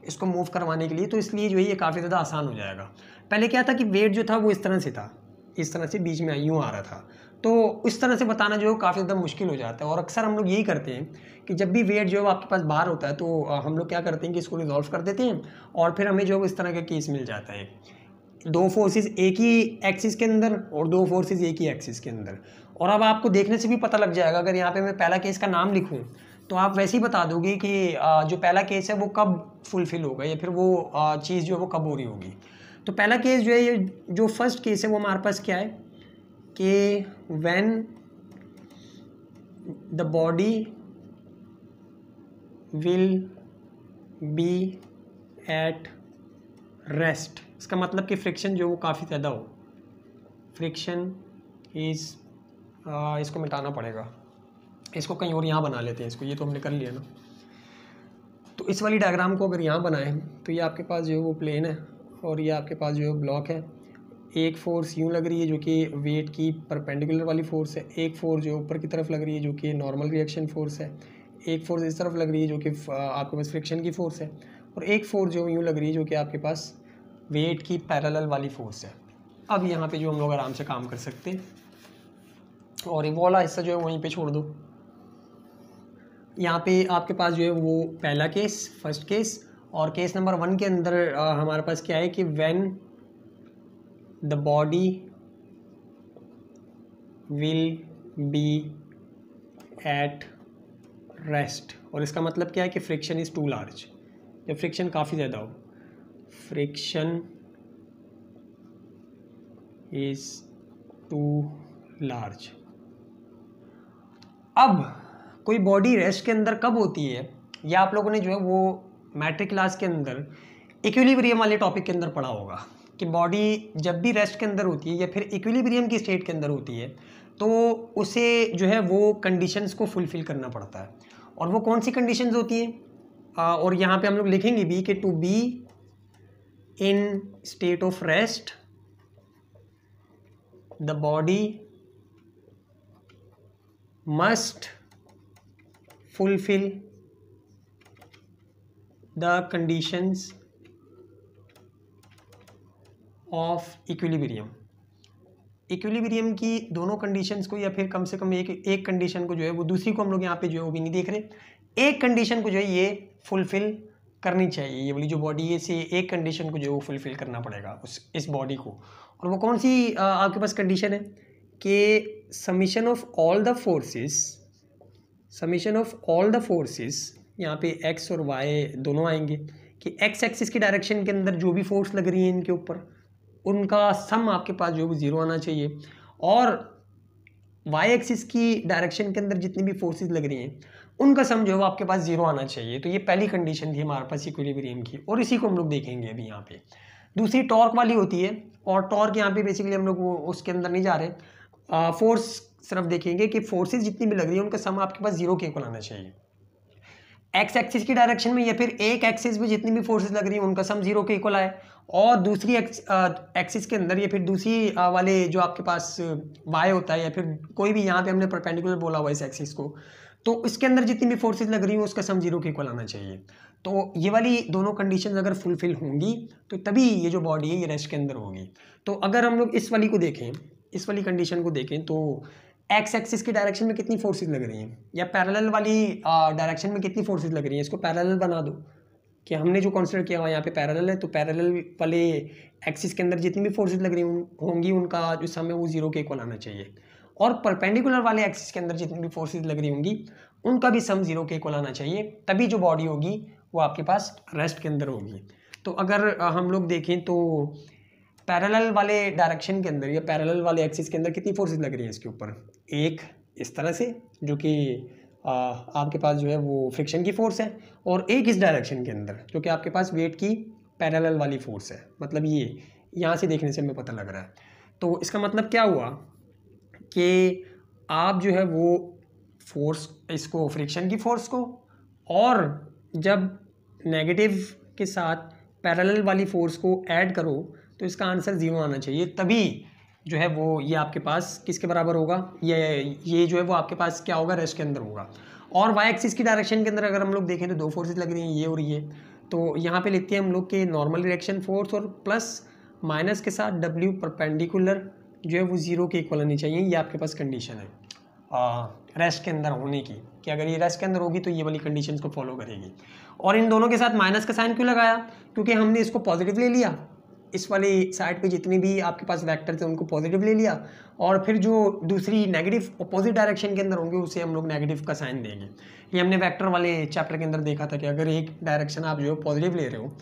इसको मूव करवाने के लिए तो इसलिए जो है ये काफ़ी ज़्यादा आसान हो जाएगा पहले क्या था कि वेट जो था वो इस तरह से था इस तरह से बीच में यूँ आ रहा था तो इस तरह से बताना जो है काफ़ी ज़्यादा मुश्किल हो जाता है और अक्सर हम लोग यही करते हैं कि जब भी वेट जो है आपके पास बाहर होता है तो हम लोग क्या करते हैं कि इसको रिजॉल्व कर देते हैं और फिर हमें जो है इस तरह का केस मिल जाता है दो फोर्सेस एक ही एक्सिस के अंदर और दो फोर्सेस एक ही एक्सिस के अंदर और अब आपको देखने से भी पता लग जाएगा अगर यहाँ पे मैं पहला केस का नाम लिखूँ तो आप वैसे ही बता दोगे कि जो पहला केस है वो कब फुलफ़िल होगा या फिर वो चीज़ जो है वो कब हो रही होगी तो पहला केस जो है ये जो फर्स्ट केस है वो हमारे पास क्या है कि when the body will be at rest इसका मतलब कि फ्रिक्शन जो वो काफ़ी ज़्यादा हो फ्रिक्शन इज़ इसको मिटाना पड़ेगा इसको कहीं और यहाँ बना लेते हैं इसको ये तो हमने कर लिया ना तो इस वाली डायग्राम को अगर यहाँ बनाएं तो ये आपके पास जो है वो प्लेन है और ये आपके पास जो है ब्लॉक है एक फोर्स यूँ लग रही है जो कि वेट की परपेंडिकुलर वाली फोर्स है एक फोर्स जो ऊपर की तरफ लग रही है जो कि नॉर्मल रिएक्शन फोर्स है एक फोर्स इस तरफ लग रही है जो कि आपके पास फ्रिक्शन की फोर्स है और एक फोर्स जो यूँ लग रही है जो कि आपके पास वेट की पैरेलल वाली फोर्स है अब यहाँ पे जो हम लोग आराम से काम कर सकते हैं और ये वाला हिस्सा जो है वहीं पे छोड़ दो यहाँ पे आपके पास जो है वो पहला केस फर्स्ट केस और केस नंबर वन के अंदर आ, हमारे पास क्या है कि when the body will be at rest और इसका मतलब क्या है कि फ्रिक्शन इज़ टू लार्ज जब फ्रिक्शन काफ़ी ज़्यादा हो फ्रिक्शन इज टू लार्ज अब कोई बॉडी रेस्ट के अंदर कब होती है या आप लोगों ने जो है वो मैट्रिक क्लास के अंदर इक्विलिब्रियम वाले टॉपिक के अंदर पढ़ा होगा कि बॉडी जब भी रेस्ट के अंदर होती है या फिर इक्विलिब्रियम की स्टेट के अंदर होती है तो उसे जो है वो कंडीशंस को फुलफ़िल करना पड़ता है और वो कौन सी कंडीशंस होती हैं और यहाँ पे हम लोग लिखेंगे भी कि to be in state of rest the body must fulfil the conditions of equilibrium equilibrium की दोनों कंडीशंस को या फिर कम से कम एक एक कंडीशन को जो है वो दूसरी को हम लोग यहाँ पे जो है वो भी नहीं देख रहे एक कंडीशन को जो है ये फुलफिल करनी चाहिए ये वाली जो बॉडी है इसे एक कंडीशन को जो है वो फुलफिल करना पड़ेगा उस इस बॉडी को और वो कौन सी आ, आपके पास कंडीशन है कि summation of all the forces summation of all the forces यहाँ पे एक्स और वाई दोनों आएंगे कि एक्स एक्सिस की डायरेक्शन के अंदर जो भी फोर्स लग रही है इनके ऊपर उनका सम आपके पास जो भी ज़ीरो आना चाहिए और वाई एक्सिस की डायरेक्शन के अंदर जितनी भी फोर्सेस लग रही हैं उनका सम जो है वो आपके पास जीरो आना चाहिए तो ये पहली कंडीशन थी हमारे पास इक्विलिब्रियम की और इसी को हम लोग देखेंगे अभी यहाँ पे दूसरी टॉर्क वाली होती है और टॉर्क यहाँ पे बेसिकली हम लोग उसके अंदर नहीं जा रहे फोर्स सिर्फ देखेंगे कि फोर्सेज जितनी भी लग रही है उनका सम आपके पास जीरो के को आना चाहिए एक्स एक्सिस की डायरेक्शन में या फिर एक एक्सिस में जितनी भी फोर्सेस लग रही हैं उनका सम जीरो के इक्वल आए और दूसरी एक्सिस के अंदर या फिर दूसरी वाले जो आपके पास वाई होता है या फिर कोई भी यहाँ पे हमने परपेंडिकुलर बोला हुआ इस एक्सिस को तो इसके अंदर जितनी भी फोर्सेज लग रही हैं उसका सम जीरो के इक्वल आना चाहिए तो ये वाली दोनों कंडीशन अगर फुलफिल होंगी तो तभी ये जो बॉडी है ये रेस्ट के अंदर होगी तो अगर हम लोग इस वाली को देखें इस वाली कंडीशन को देखें तो एक्स एक्सिस की डायरेक्शन में कितनी फोर्सेस लग रही हैं या पैरेलल वाली डायरेक्शन में कितनी फोर्सेस लग रही हैं इसको पैरेलल बना दो कि हमने जो कॉन्सिडर किया हुआ यहाँ पे पैरेलल है तो पैरेलल वाले एक्सिस के अंदर जितनी भी फोर्सेस लग रही होंगी उनका जो सम है वो जीरो के इक्वल आना चाहिए और परपेंडिकुलर वाले एक्सिस के अंदर जितनी भी फोर्सेज लग रही होंगी उनका भी सम जीरो के इक्वल आना चाहिए तभी जो बॉडी होगी वो आपके पास रेस्ट के अंदर होगी तो अगर हम लोग देखें तो पैरेलल वाले डायरेक्शन के अंदर या पैरेलल वाले एक्सिस के अंदर कितनी फोर्सेस लग रही हैं इसके ऊपर एक इस तरह से जो कि आपके पास जो है वो फ्रिक्शन की फोर्स है और एक इस डायरेक्शन के अंदर जो कि आपके पास वेट की पैरेलल वाली फोर्स है मतलब ये यहाँ से देखने से हमें पता लग रहा है तो इसका मतलब क्या हुआ कि आप जो है वो फोर्स इसको फ्रिक्शन की फोर्स को और जब नेगेटिव के साथ पैरेलल वाली फोर्स को ऐड करो तो इसका आंसर ज़ीरो आना चाहिए तभी जो है वो ये आपके पास किसके बराबर होगा ये ये जो है वो आपके पास क्या होगा रेस्ट के अंदर होगा और वाई एक्सिस की डायरेक्शन के अंदर अगर हम लोग देखें तो दो फोर्सेज लग रही हैं ये और ये तो यहाँ पे लिखते हैं हम लोग के नॉर्मल रिएक्शन फोर्स और प्लस माइनस के साथ डब्ल्यू परपेंडिकुलर जो है वो ज़ीरो के इक्वल होनी चाहिए ये आपके पास कंडीशन है आ, रेस्ट के अंदर होने की कि अगर ये रेस्ट के अंदर होगी तो ये वाली कंडीशन को फॉलो करेगी और इन दोनों के साथ माइनस का साइन क्यों लगाया क्योंकि हमने इसको पॉजिटिव ले लिया इस वाली साइड पे जितने भी आपके पास वैक्टर थे उनको पॉजिटिव ले लिया और फिर जो दूसरी नेगेटिव अपोजिट डायरेक्शन के अंदर होंगे उसे हम लोग नेगेटिव का साइन देंगे ये हमने वैक्टर वाले चैप्टर के अंदर देखा था कि अगर एक डायरेक्शन आप जो पॉजिटिव ले रहे हो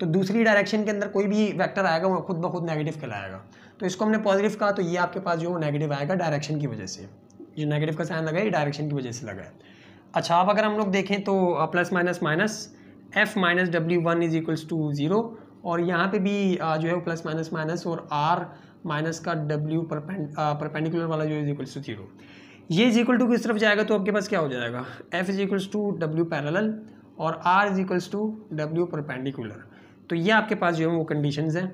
तो दूसरी डायरेक्शन के अंदर कोई भी वैक्टर आएगा वो खुद ब खुद नेगेटिव कहलाएगा तो इसको हमने पॉजिटिव कहा तो ये आपके पास जो नेगेटिव आएगा डायरेक्शन की वजह से जो नेगेटिव का साइन लगा ये डायरेक्शन की वजह से लगा है अच्छा अब अगर हम लोग देखें तो plus minus minus F minus W one is equals to zero और यहाँ पे भी जो है प्लस माइनस माइनस और आर माइनस का डब्ल्यू परपेंडिकुलर वाला जो है इक्वल्स टू जीरो ये इज इक्वल टू किस तरफ जाएगा तो आपके पास क्या हो जाएगा F is equals to W parallel और R is equals to W perpendicular तो ये आपके पास जो है वो कंडीशन हैं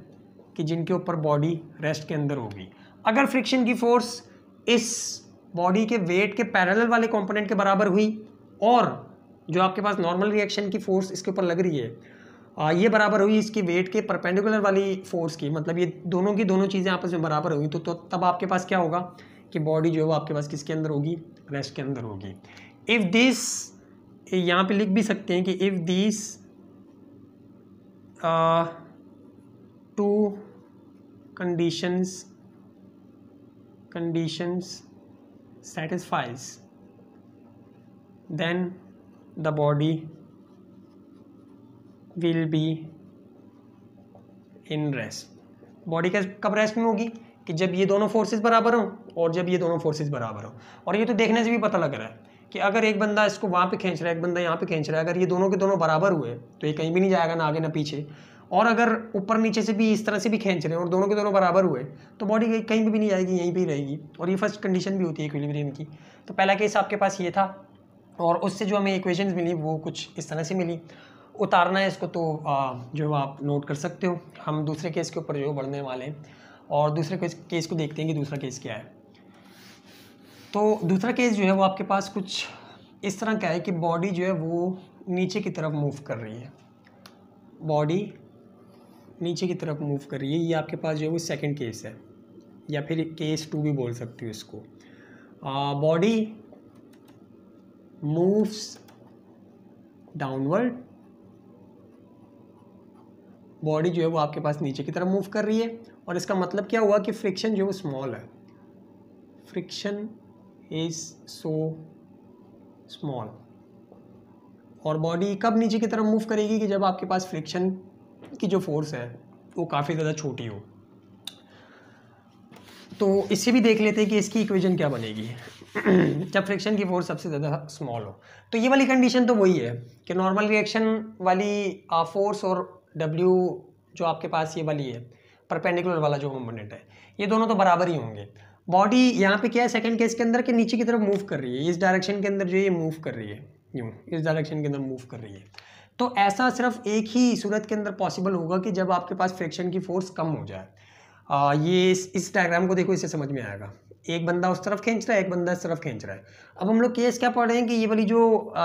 कि जिनके ऊपर बॉडी रेस्ट के अंदर होगी अगर फ्रिक्शन की फोर्स इस बॉडी के वेट के पैरेलल वाले कंपोनेंट के बराबर हुई और जो आपके पास नॉर्मल रिएक्शन की फोर्स इसके ऊपर लग रही है आ, ये बराबर हुई इसकी वेट के परपेंडिकुलर वाली फोर्स की मतलब ये दोनों की दोनों चीज़ें आपस में बराबर होगी तो, तो तब आपके पास क्या होगा कि बॉडी जो है वो आपके पास किसके अंदर होगी रेस्ट के अंदर होगी इफ़ दिस यहाँ पे लिख भी सकते हैं कि if this two conditions conditions satisfies then the body will be in rest body कैस कब रेस्ट में होगी कि जब ये दोनों फोर्सेस बराबर हों और जब ये दोनों फोर्सेस बराबर हों और ये तो देखने से भी पता लग रहा है कि अगर एक बंदा इसको वहाँ पे खींच रहा है एक बंदा यहाँ पे खींच रहा है अगर ये दोनों के दोनों बराबर हुए तो ये कहीं भी नहीं जाएगा ना आगे ना पीछे और अगर ऊपर नीचे से भी इस तरह से भी खींच रहे हैं और दोनों के दोनों बराबर हुए तो बॉडी कहीं भी नहीं जाएगी यहीं पर रहेगी और ये फर्स्ट कंडीशन भी होती है इक्विलिब्रियम की तो पहला केस आपके पास ये था और उससे जो हमें इक्वेशंस मिली वो कुछ इस तरह से मिली उतारना है इसको तो जो आप नोट कर सकते हो हम दूसरे केस के ऊपर जो बढ़ने वाले हैं और दूसरे केस केस को देखते हैं कि दूसरा केस क्या है तो दूसरा केस जो है वो आपके पास कुछ इस तरह का है कि बॉडी जो है वो नीचे की तरफ मूव कर रही है बॉडी नीचे की तरफ मूव कर रही है ये आपके पास जो है वो सेकेंड केस है या फिर केस टू भी बोल सकती हूँ इसको बॉडी मूव्स डाउनवर्ड बॉडी जो है वो आपके पास नीचे की तरफ मूव कर रही है और इसका मतलब क्या हुआ कि फ्रिक्शन जो है वो स्मॉल है फ्रिक्शन इज सो स्मॉल और बॉडी कब नीचे की तरफ मूव करेगी कि जब आपके पास फ्रिक्शन की जो फोर्स है वो काफ़ी ज़्यादा छोटी हो तो इससे भी देख लेते हैं कि इसकी इक्वेशन क्या बनेगी जब फ्रिक्शन की फोर्स सबसे ज़्यादा स्मॉल हो तो ये वाली कंडीशन तो वही है कि नॉर्मल रिएक्शन वाली फोर्स और डब्ल्यू जो आपके पास ये वाली है परपेंडिकुलर वाला जो कॉम्पोनेंट है ये दोनों तो बराबर ही होंगे बॉडी यहाँ पे क्या है सेकंड केस के अंदर के नीचे की तरफ मूव कर रही है इस डायरेक्शन के अंदर जो ये मूव कर रही है यूँ इस डायरेक्शन के अंदर मूव कर रही है तो ऐसा सिर्फ एक ही सूरत के अंदर पॉसिबल होगा कि जब आपके पास फ्रिक्शन की फोर्स कम हो जाए आ, ये इस इस डायग्राम को देखो इसे समझ में आएगा एक बंदा उस तरफ खींच रहा है एक बंदा इस तरफ खींच रहा है अब हम लोग केस क्या पढ़ रहे हैं कि ये वाली जो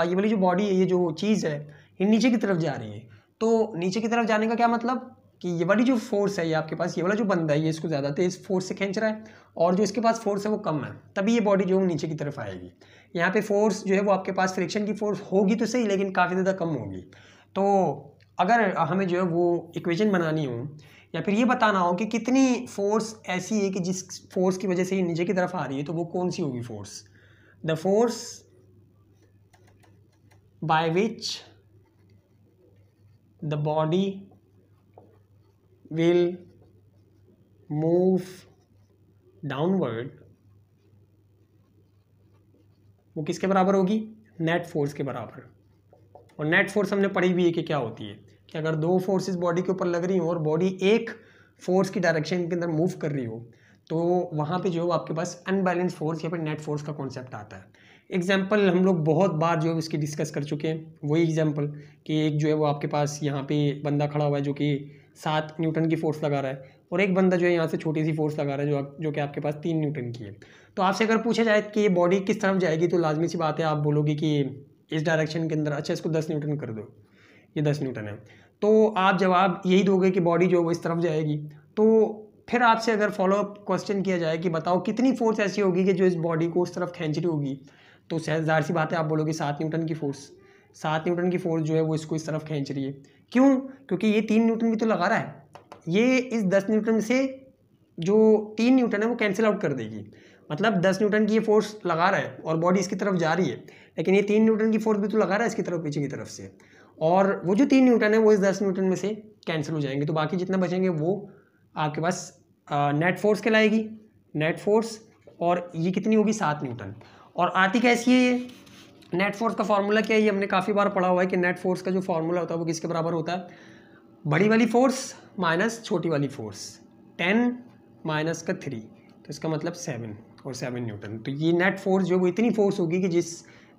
ये वाली जो बॉडी है ये जो चीज़ है ये नीचे की तरफ जा रही है तो नीचे की तरफ जाने का क्या मतलब कि ये वाली जो फोर्स है ये आपके पास ये वाला जो बंदा है ये इसको ज़्यादा तेज़ फोर्स से खींच रहा है और जो इसके पास फोर्स है वो कम है तभी ये बॉडी जो है नीचे की तरफ आएगी यहाँ पे फोर्स जो है वो आपके पास फ्रिक्शन की फोर्स होगी तो सही लेकिन काफ़ी ज़्यादा कम होगी तो अगर हमें जो है वो इक्वेशन बनानी हो या फिर ये बताना हो कि कितनी फोर्स ऐसी है कि जिस फोर्स की वजह से ये नीचे की तरफ आ रही है तो वो कौन सी होगी force the force by which the body will move downward वो किसके बराबर होगी नेट फोर्स के बराबर और नेट फोर्स हमने पढ़ी भी है कि क्या होती है कि अगर दो फोर्सेस बॉडी के ऊपर लग रही हो और बॉडी एक फोर्स की डायरेक्शन के अंदर मूव कर रही हो तो वहाँ पे जो आपके पास अनबैलेंस फोर्स या फिर नेट फोर्स का कॉन्सेप्ट आता है एग्जाम्पल हम लोग बहुत बार जो है उसकी डिस्कस कर चुके हैं वही एग्जाम्पल कि एक जो है वो आपके पास यहाँ पे बंदा खड़ा हुआ है जो कि सात न्यूटन की फोर्स लगा रहा है और एक बंदा जो है यहाँ से छोटी सी फोर्स लगा रहा है जो जो कि आपके पास तीन न्यूटन की है तो आपसे अगर पूछा जाए कि ये बॉडी किस तरफ जाएगी तो लाजमी सी बात है आप बोलोगे कि इस डायरेक्शन के अंदर अच्छा इसको दस न्यूटन कर दो ये दस न्यूटन है तो आप जवाब यही दोगे कि बॉडी जो है वो इस तरफ जाएगी तो फिर आपसे अगर फॉलोअप क्वेश्चन किया जाए कि बताओ कितनी फोर्स ऐसी होगी कि जो इस बॉडी को उस तरफ खींच रही होगी तो जाहिर सी बात है आप बोलोगे सात न्यूटन की फोर्स सात न्यूटन की फोर्स जो है वो इसको इस तरफ खींच रही है क्यों क्योंकि ये तीन न्यूटन भी तो लगा रहा है ये इस दस न्यूटन से जो तीन न्यूटन है वो कैंसिल आउट कर देगी मतलब दस न्यूटन की ये फोर्स लगा रहा है और बॉडी इसकी तरफ जा रही है लेकिन ये तीन न्यूटन की फोर्स भी तो लगा रहा है इसकी तरफ पीछे की तरफ से और वो जो तीन न्यूटन है वो इस दस न्यूटन में से कैंसिल हो जाएंगे तो बाकी जितना बचेंगे वो आपके पास नेट फोर्स कहलाएगी नेट फोर्स और ये कितनी होगी सात न्यूटन और आती कैसी है ये नेट फोर्स का फार्मूला क्या है ये हमने काफ़ी बार पढ़ा हुआ है कि नेट फोर्स का जो फार्मूला होता है वो किसके बराबर होता है बड़ी वाली फोर्स माइनस छोटी वाली फोर्स टेन माइनस का थ्री तो इसका मतलब सेवन और सेवन न्यूटन तो ये नेट फोर्स जो वो इतनी फोर्स होगी कि जिस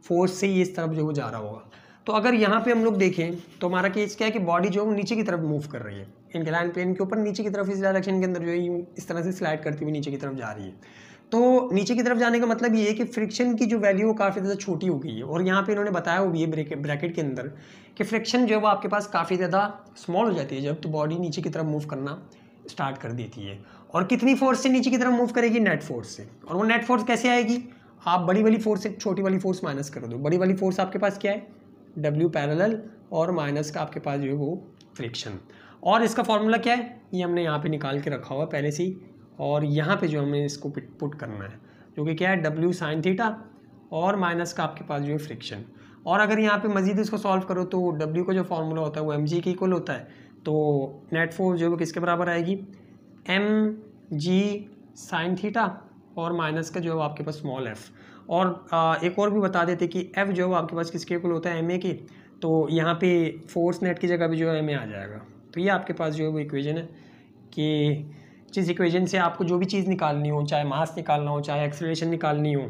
फोर्स से ये इस तरफ जो वो जा रहा होगा तो अगर यहाँ पे हम लोग देखें तो हमारा केस क्या है कि बॉडी जो है नीचे की तरफ मूव कर रही है लाइन प्लेन के ऊपर नीचे की तरफ इस डायरेक्शन के अंदर जो है इस तरह से स्लाइड करती हुई नीचे की तरफ जा रही है तो नीचे की तरफ जाने का मतलब ये है कि फ्रिक्शन की जो वैल्यू वो काफ़ी ज़्यादा छोटी हो गई है और यहाँ पे इन्होंने बताया हुई है ब्रैकेट के अंदर कि फ्रिक्शन जो है वो आपके पास काफ़ी ज़्यादा स्मॉल हो जाती है जब तो बॉडी नीचे की तरफ मूव करना स्टार्ट कर देती है और कितनी फोर्स से नीचे की तरफ मूव करेगी नेट फोर्स से और वो नेट फोर्स कैसे आएगी आप बड़ी वाली फोर्स से छोटी वाली फोर्स माइनस कर दो बड़ी वाली फोर्स आपके पास क्या है डब्ल्यू पैरल और माइनस का आपके पास जो है वो फ्रिक्शन और इसका फॉर्मूला क्या है ये हमने यहाँ पे निकाल के रखा हुआ पहले से ही और यहाँ पे जो हमें इसको पुट करना है जो कि क्या है डब्ल्यू साइन थीटा और माइनस का आपके पास जो है फ्रिक्शन और अगर यहाँ पे मजीद इसको सॉल्व करो तो डब्ल्यू का जो फार्मूला होता है वो एम जी के इक्वल होता है तो नेट फोर्स जो है किसके बराबर आएगी एम जी साइन थीटा और माइनस का जो है आपके पास स्मॉल एफ़ और आ, एक और भी बता देते कि एफ़ जो है आपके पास किसके इक्वल होता है एम ए के तो यहाँ पे फोर्स नेट की जगह भी जो है एम ए आ जाएगा तो ये आपके पास जो है वो इक्वेशन है कि जिस इक्वेशन से आपको जो भी चीज़ निकालनी हो चाहे मास निकालना हो चाहे एक्सलेशन निकालनी हो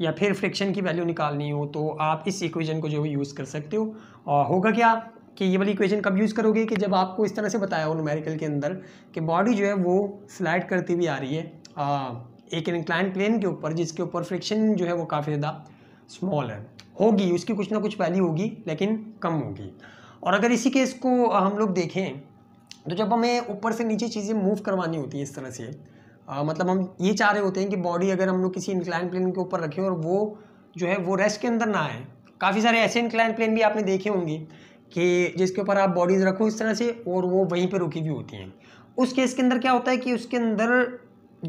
या फिर फ्रिक्शन की वैल्यू निकालनी हो तो आप इस इक्वेशन को जो है यूज़ कर सकते हो और होगा क्या कि ये वाली इक्वेशन कब यूज़ करोगे कि जब आपको इस तरह से बताया हो नोमेरिकल के अंदर कि बॉडी जो है वो स्लाइड करती हुई आ रही है आ, एक इंक्लाइन प्लेन के ऊपर जिसके ऊपर फ्रिक्शन जो है वो काफ़ी ज़्यादा स्मॉल है होगी उसकी कुछ ना कुछ वैल्यू होगी लेकिन कम होगी और अगर इसी केस को हम लोग देखें तो जब हमें ऊपर से नीचे चीज़ें मूव करवानी होती है इस तरह से आ, मतलब हम ये चाह रहे होते हैं कि बॉडी अगर हम लोग किसी इंक्लाइन प्लेन के ऊपर रखें और वो जो है वो रेस्ट के अंदर ना आए काफ़ी सारे ऐसे इंक्लाइन प्लेन भी आपने देखे होंगे कि जिसके ऊपर आप बॉडीज़ रखो इस तरह से और वो वहीं पर रुकी हुई होती हैं उस केस के अंदर क्या होता है कि उसके अंदर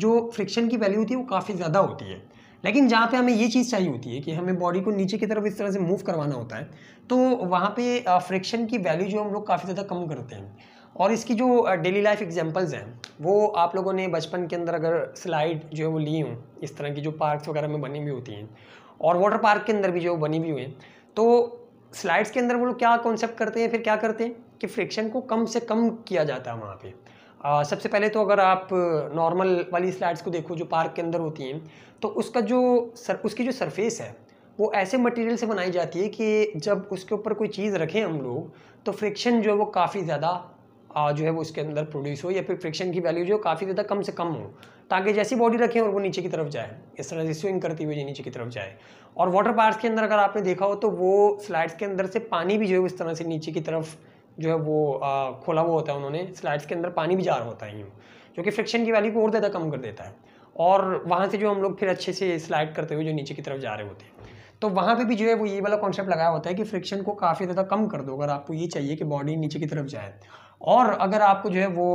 जो फ्रिक्शन की वैल्यू होती है वो काफ़ी ज़्यादा होती है लेकिन जहाँ पे हमें ये चीज़ चाहिए होती है कि हमें बॉडी को नीचे की तरफ इस तरह से मूव करवाना होता है तो वहाँ पे फ्रिक्शन की वैल्यू जो हम लोग काफ़ी ज़्यादा कम करते हैं और इसकी जो डेली लाइफ एग्जांपल्स हैं वो आप लोगों ने बचपन के अंदर अगर स्लाइड जो है वो ली हूँ इस तरह की जो पार्क्स वगैरह में बनी हुई होती हैं और वाटर पार्क के अंदर भी जो बनी हुई हैं तो स्लाइड्स के अंदर वो लोग क्या कॉन्सेप्ट करते हैं फिर क्या करते हैं कि फ्रिक्शन को कम से कम किया जाता है वहाँ पर सबसे पहले तो अगर आप नॉर्मल वाली स्लाइड्स को देखो जो पार्क के अंदर होती हैं तो उसका जो सर उसकी जो सरफेस है वो ऐसे मटेरियल से बनाई जाती है कि जब उसके ऊपर कोई चीज़ रखें हम लोग तो फ्रिक्शन जो है वो काफ़ी ज़्यादा जो है वो इसके अंदर प्रोड्यूस हो या फिर फ्रिक्शन की वैल्यू जो काफ़ी ज़्यादा कम से कम हो ताकि जैसी बॉडी रखें और वो नीचे की तरफ जाए इस तरह से स्विंग करती हुई नीचे की तरफ जाए और वाटर पार्क के अंदर अगर आपने देखा हो तो वो स्लाइड्स के अंदर से पानी भी जो है इस तरह से नीचे की तरफ जो है वो आ, खोला हुआ होता है उन्होंने स्लाइड्स के अंदर पानी भी जा रहा होता है यूँ जो कि फ्रिक्शन की वैल्यू को और ज़्यादा कम कर देता है और वहाँ से जो हम लोग फिर अच्छे से स्लाइड करते हुए जो नीचे की तरफ जा रहे होते हैं तो वहाँ पे भी जो है वो ये वाला कॉन्सेप्ट लगाया होता है कि फ्रिक्शन को काफ़ी ज़्यादा कम कर दो अगर आपको ये चाहिए कि बॉडी नीचे की तरफ जाए और अगर आपको जो है वो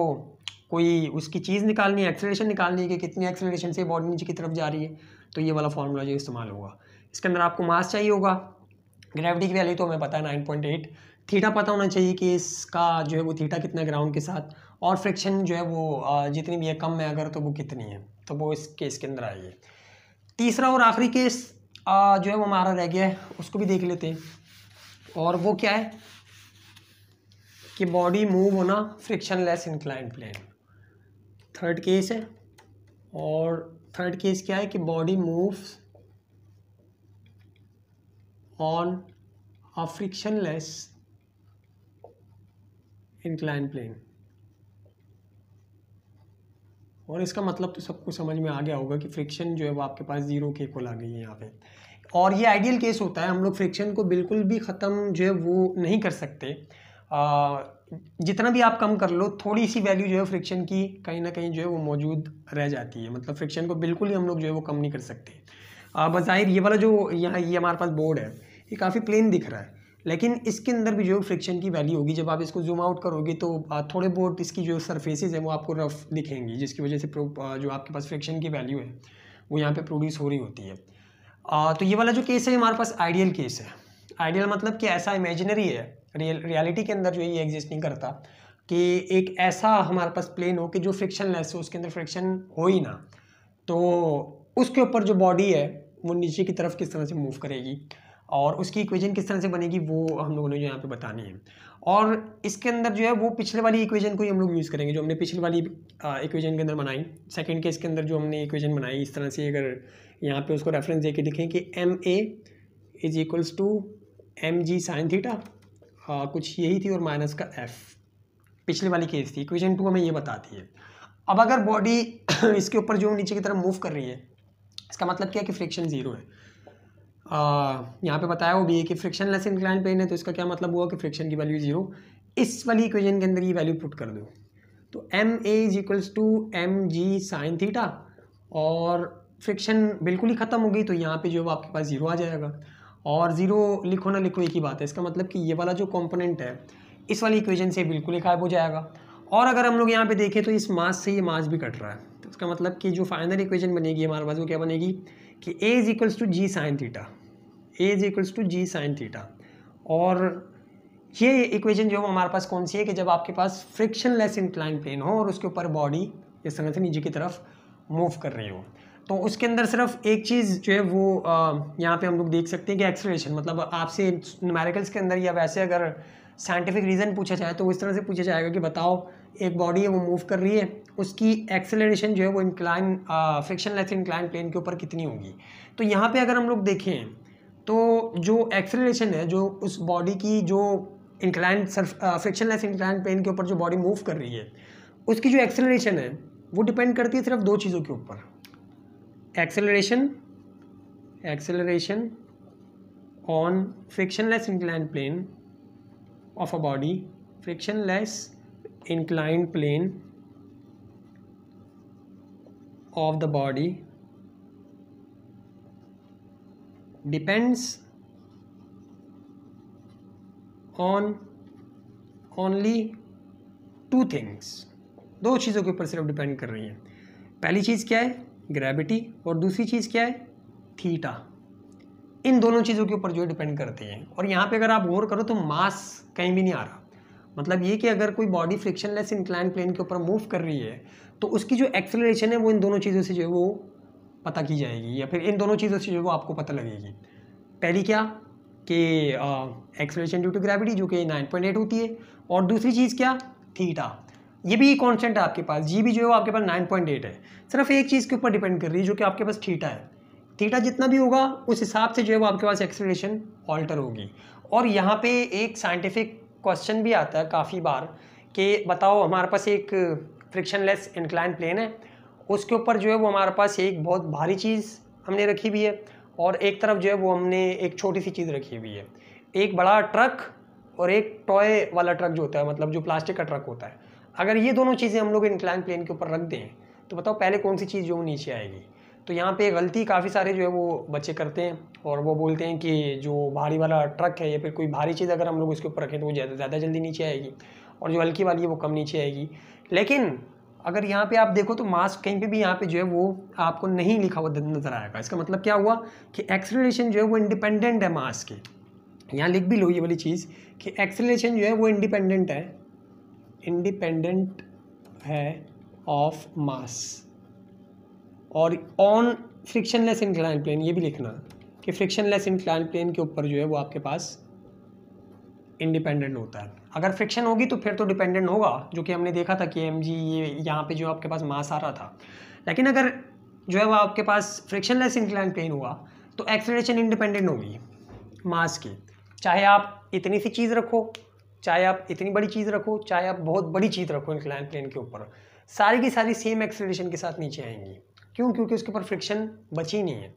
कोई उसकी चीज़ निकालनी है एक्सेलेशन निकालनी है कि कितनी एक्सेलेशन से बॉडी नीचे की तरफ जा रही है तो ये वाला फार्मूला जो इस्तेमाल होगा इसके अंदर आपको मास चाहिए होगा ग्रेविटी की वैल्यू तो हमें पता है नाइन पॉइंट एट थीटा पता होना चाहिए कि इसका जो है वो थीटा कितना ग्राउंड के साथ और फ्रिक्शन जो है वो जितनी भी है कम है अगर तो वो कितनी है तो वो इस केस के अंदर आएगी तीसरा और आखिरी केस जो है वो हमारा रह गया है उसको भी देख लेते हैं और वो क्या है कि बॉडी मूव होना frictionless incline plane third case है और थर्ड केस क्या है कि body move on a frictionless incline plane और इसका मतलब तो सबको समझ में आ गया होगा कि फ्रिक्शन जो है वो आपके पास ज़ीरो के को आ गई है यहाँ पे और ये आइडियल केस होता है हम लोग फ्रिक्शन को बिल्कुल भी ख़त्म जो है वो नहीं कर सकते जितना भी आप कम कर लो थोड़ी सी वैल्यू जो है फ्रिक्शन की कहीं ना कहीं जो है वो मौजूद रह जाती है मतलब फ्रिक्शन को बिल्कुल ही हम लोग जो है वो कम नहीं कर सकते बाहिर ये वाला जो यहाँ ये हमारे पास बोर्ड है ये काफ़ी प्लेन दिख रहा है लेकिन इसके अंदर भी जो है फ्रिक्शन की वैल्यू होगी जब आप इसको जूम आउट करोगे तो थोड़े बहुत इसकी जो सरफेसेज हैं वो आपको रफ दिखेंगी जिसकी वजह से जो आपके पास फ्रिक्शन की वैल्यू है वो यहाँ पर प्रोड्यूस हो रही होती है तो ये वाला जो केस है हमारे पास आइडियल केस है आइडियल मतलब कि ऐसा इमेजिनरी है रियल रियलिटी के अंदर जो है ये एग्जिस्ट नहीं करता कि एक ऐसा हमारे पास प्लेन हो कि जो फ्रिक्शन लेस हो उसके अंदर फ्रिक्शन हो ही ना तो उसके ऊपर जो बॉडी है वो नीचे की तरफ किस तरह से मूव करेगी और उसकी इक्वेजन किस तरह से बनेगी वो हम लोगों ने जो यहाँ पे बतानी है और इसके अंदर जो है वो पिछले वाली इक्वेजन को ही हम लोग यूज़ करेंगे जो हमने पिछले वाली इक्वेजन के अंदर बनाई सेकेंड केस के अंदर जो हमने इक्वेजन बनाई इस तरह से अगर यहाँ पे उसको रेफरेंस दे के लिखें कि M A is equals to M G sine theta आ, कुछ यही थी और माइनस का एफ पिछले वाली केस थी इक्वेशन टू हमें ये बताती है अब अगर बॉडी इसके ऊपर जो नीचे की तरफ मूव कर रही है इसका मतलब क्या है कि फ्रिक्शन ज़ीरो है यहाँ पे बताया वो भी है कि फ्रिक्शन लेस इंक्लाइन पेन है तो इसका क्या मतलब हुआ कि फ्रिक्शन की वैल्यू ज़ीरो इस वाली इक्वेशन के अंदर ये वैल्यू पुट कर दो तो M A is equals to M G sine theta और फ्रिक्शन बिल्कुल ही ख़त्म हो गई तो यहाँ पे जो आपके पास ज़ीरो आ जाएगा और ज़ीरो लिखो ना लिखो एक ही बात है इसका मतलब कि ये वाला जो कॉम्पोनेंट है इस वाली इक्वेशन से बिल्कुल ही गायब हो जाएगा और अगर हम लोग यहाँ पे देखें तो इस मास से ये मास भी कट रहा है तो इसका मतलब कि जो फाइनल इक्वेशन बनेगी हमारे पास वो क्या बनेगी कि A is equals to G sine theta A is equals to G sine theta और ये इक्वेशन जो हमारे पास कौन सी है कि जब आपके पास फ्रिक्शन लेस इंक्लाइन प्लेन हो और उसके ऊपर बॉडी इस तरह से नीचे की तरफ मूव कर रही हो तो उसके अंदर सिर्फ एक चीज़ जो है वो यहाँ पे हम लोग देख सकते हैं कि एक्सलेशन मतलब आपसे न्यूमेरिकल्स के अंदर या वैसे अगर साइंटिफिक रीज़न पूछा जाए तो इस तरह से पूछा जाएगा कि बताओ एक बॉडी है वो मूव कर रही है उसकी एक्सेलरेशन जो है वो incline frictionless incline plane के ऊपर कितनी होगी तो यहाँ पे अगर हम लोग देखें तो जो एक्सेलरेशन है जो उस बॉडी की जो incline frictionless incline plane के ऊपर जो बॉडी मूव कर रही है उसकी जो एक्सेलरेशन है वो डिपेंड करती है सिर्फ दो चीज़ों के ऊपर acceleration acceleration on frictionless incline plane of a body frictionless incline plane of the body depends on only two things दो चीज़ों के ऊपर सिर्फ डिपेंड कर रही है पहली चीज़ क्या है ग्रेविटी और दूसरी चीज़ क्या है थीटा इन दोनों चीज़ों के ऊपर जो है डिपेंड करते हैं और यहाँ पे अगर आप गौर करो तो मास कहीं भी नहीं आ रहा मतलब ये कि अगर कोई बॉडी फ्रिक्शनलेस इंक्लाइन प्लेन के ऊपर मूव कर रही है तो उसकी जो एक्सेलरेशन है वो इन दोनों चीज़ों से जो है वो पता की जाएगी या फिर इन दोनों चीज़ों से जो है वो आपको पता लगेगी पहली क्या कि एक्सेलरेशन ड्यू टू ग्रेविटी जो कि नाइन होती है और दूसरी चीज़ क्या थीटा ये भी कॉन्स्टेंट है आपके पास जी भी जो है वो आपके पास नाइन पॉइंट एट है सिर्फ एक चीज़ के ऊपर डिपेंड कर रही है जो कि आपके पास थीटा है थीटा जितना भी होगा उस हिसाब से जो है वो आपके पास एक्सेलरेशन ऑल्टर होगी और यहाँ पे एक साइंटिफिक क्वेश्चन भी आता है काफ़ी बार कि बताओ हमारे पास एक लेस इंक्लाइन प्लेन है उसके ऊपर जो है वो हमारे पास एक बहुत भारी चीज़ हमने रखी हुई है और एक तरफ जो है वो हमने एक छोटी सी चीज़ रखी हुई है एक बड़ा ट्रक और एक टॉय वाला ट्रक जो होता है मतलब जो प्लास्टिक का ट्रक होता है अगर ये दोनों चीज़ें हम लोग इंक्लाइन प्लेन के ऊपर रख दें तो बताओ पहले कौन सी चीज़ जो नीचे आएगी तो यहाँ पे गलती काफ़ी सारे जो है वो बच्चे करते हैं और वो बोलते हैं कि जो भारी वाला ट्रक है या फिर कोई भारी चीज़ अगर हम लोग इसके ऊपर रखें तो वो ज़्यादा ज़्यादा जल्दी नीचे आएगी और जो हल्की वाली है वो कम नीचे आएगी लेकिन अगर यहाँ पे आप देखो तो मास कहीं पे भी यहाँ पे जो है वो आपको नहीं लिखा हुआ नज़र आएगा इसका मतलब क्या हुआ कि एक्सेलरेशन जो है वो इंडिपेंडेंट है मास के यहाँ लिख भी लो ये वाली चीज़ कि एक्सेलरेशन जो है वो इंडिपेंडेंट है इंडिपेंडेंट है ऑफ मास और ऑन फ्रिक्शनलेस इंक्लाइन प्लेन ये भी लिखना कि फ्रिक्शनलेस इंक्लाइन प्लेन के ऊपर जो है वो आपके पास इंडिपेंडेंट होता है अगर फ्रिक्शन होगी तो फिर तो डिपेंडेंट होगा जो कि हमने देखा था कि एम जी ये यहाँ पे जो आपके पास मास आ रहा था लेकिन अगर जो है वो आपके पास फ्रिक्शनलेस इंक्लाइन प्लेन हुआ तो एक्सेलरेशन इंडिपेंडेंट होगी मास की चाहे आप इतनी सी चीज़ रखो चाहे आप इतनी बड़ी चीज़ रखो चाहे आप बहुत बड़ी चीज़ रखो इंक्लाइन प्लेन के ऊपर सारी की सारी सेम एक्सेलरेशन के साथ नीचे आएंगी क्यों क्योंकि उसके ऊपर फ्रिक्शन बची नहीं है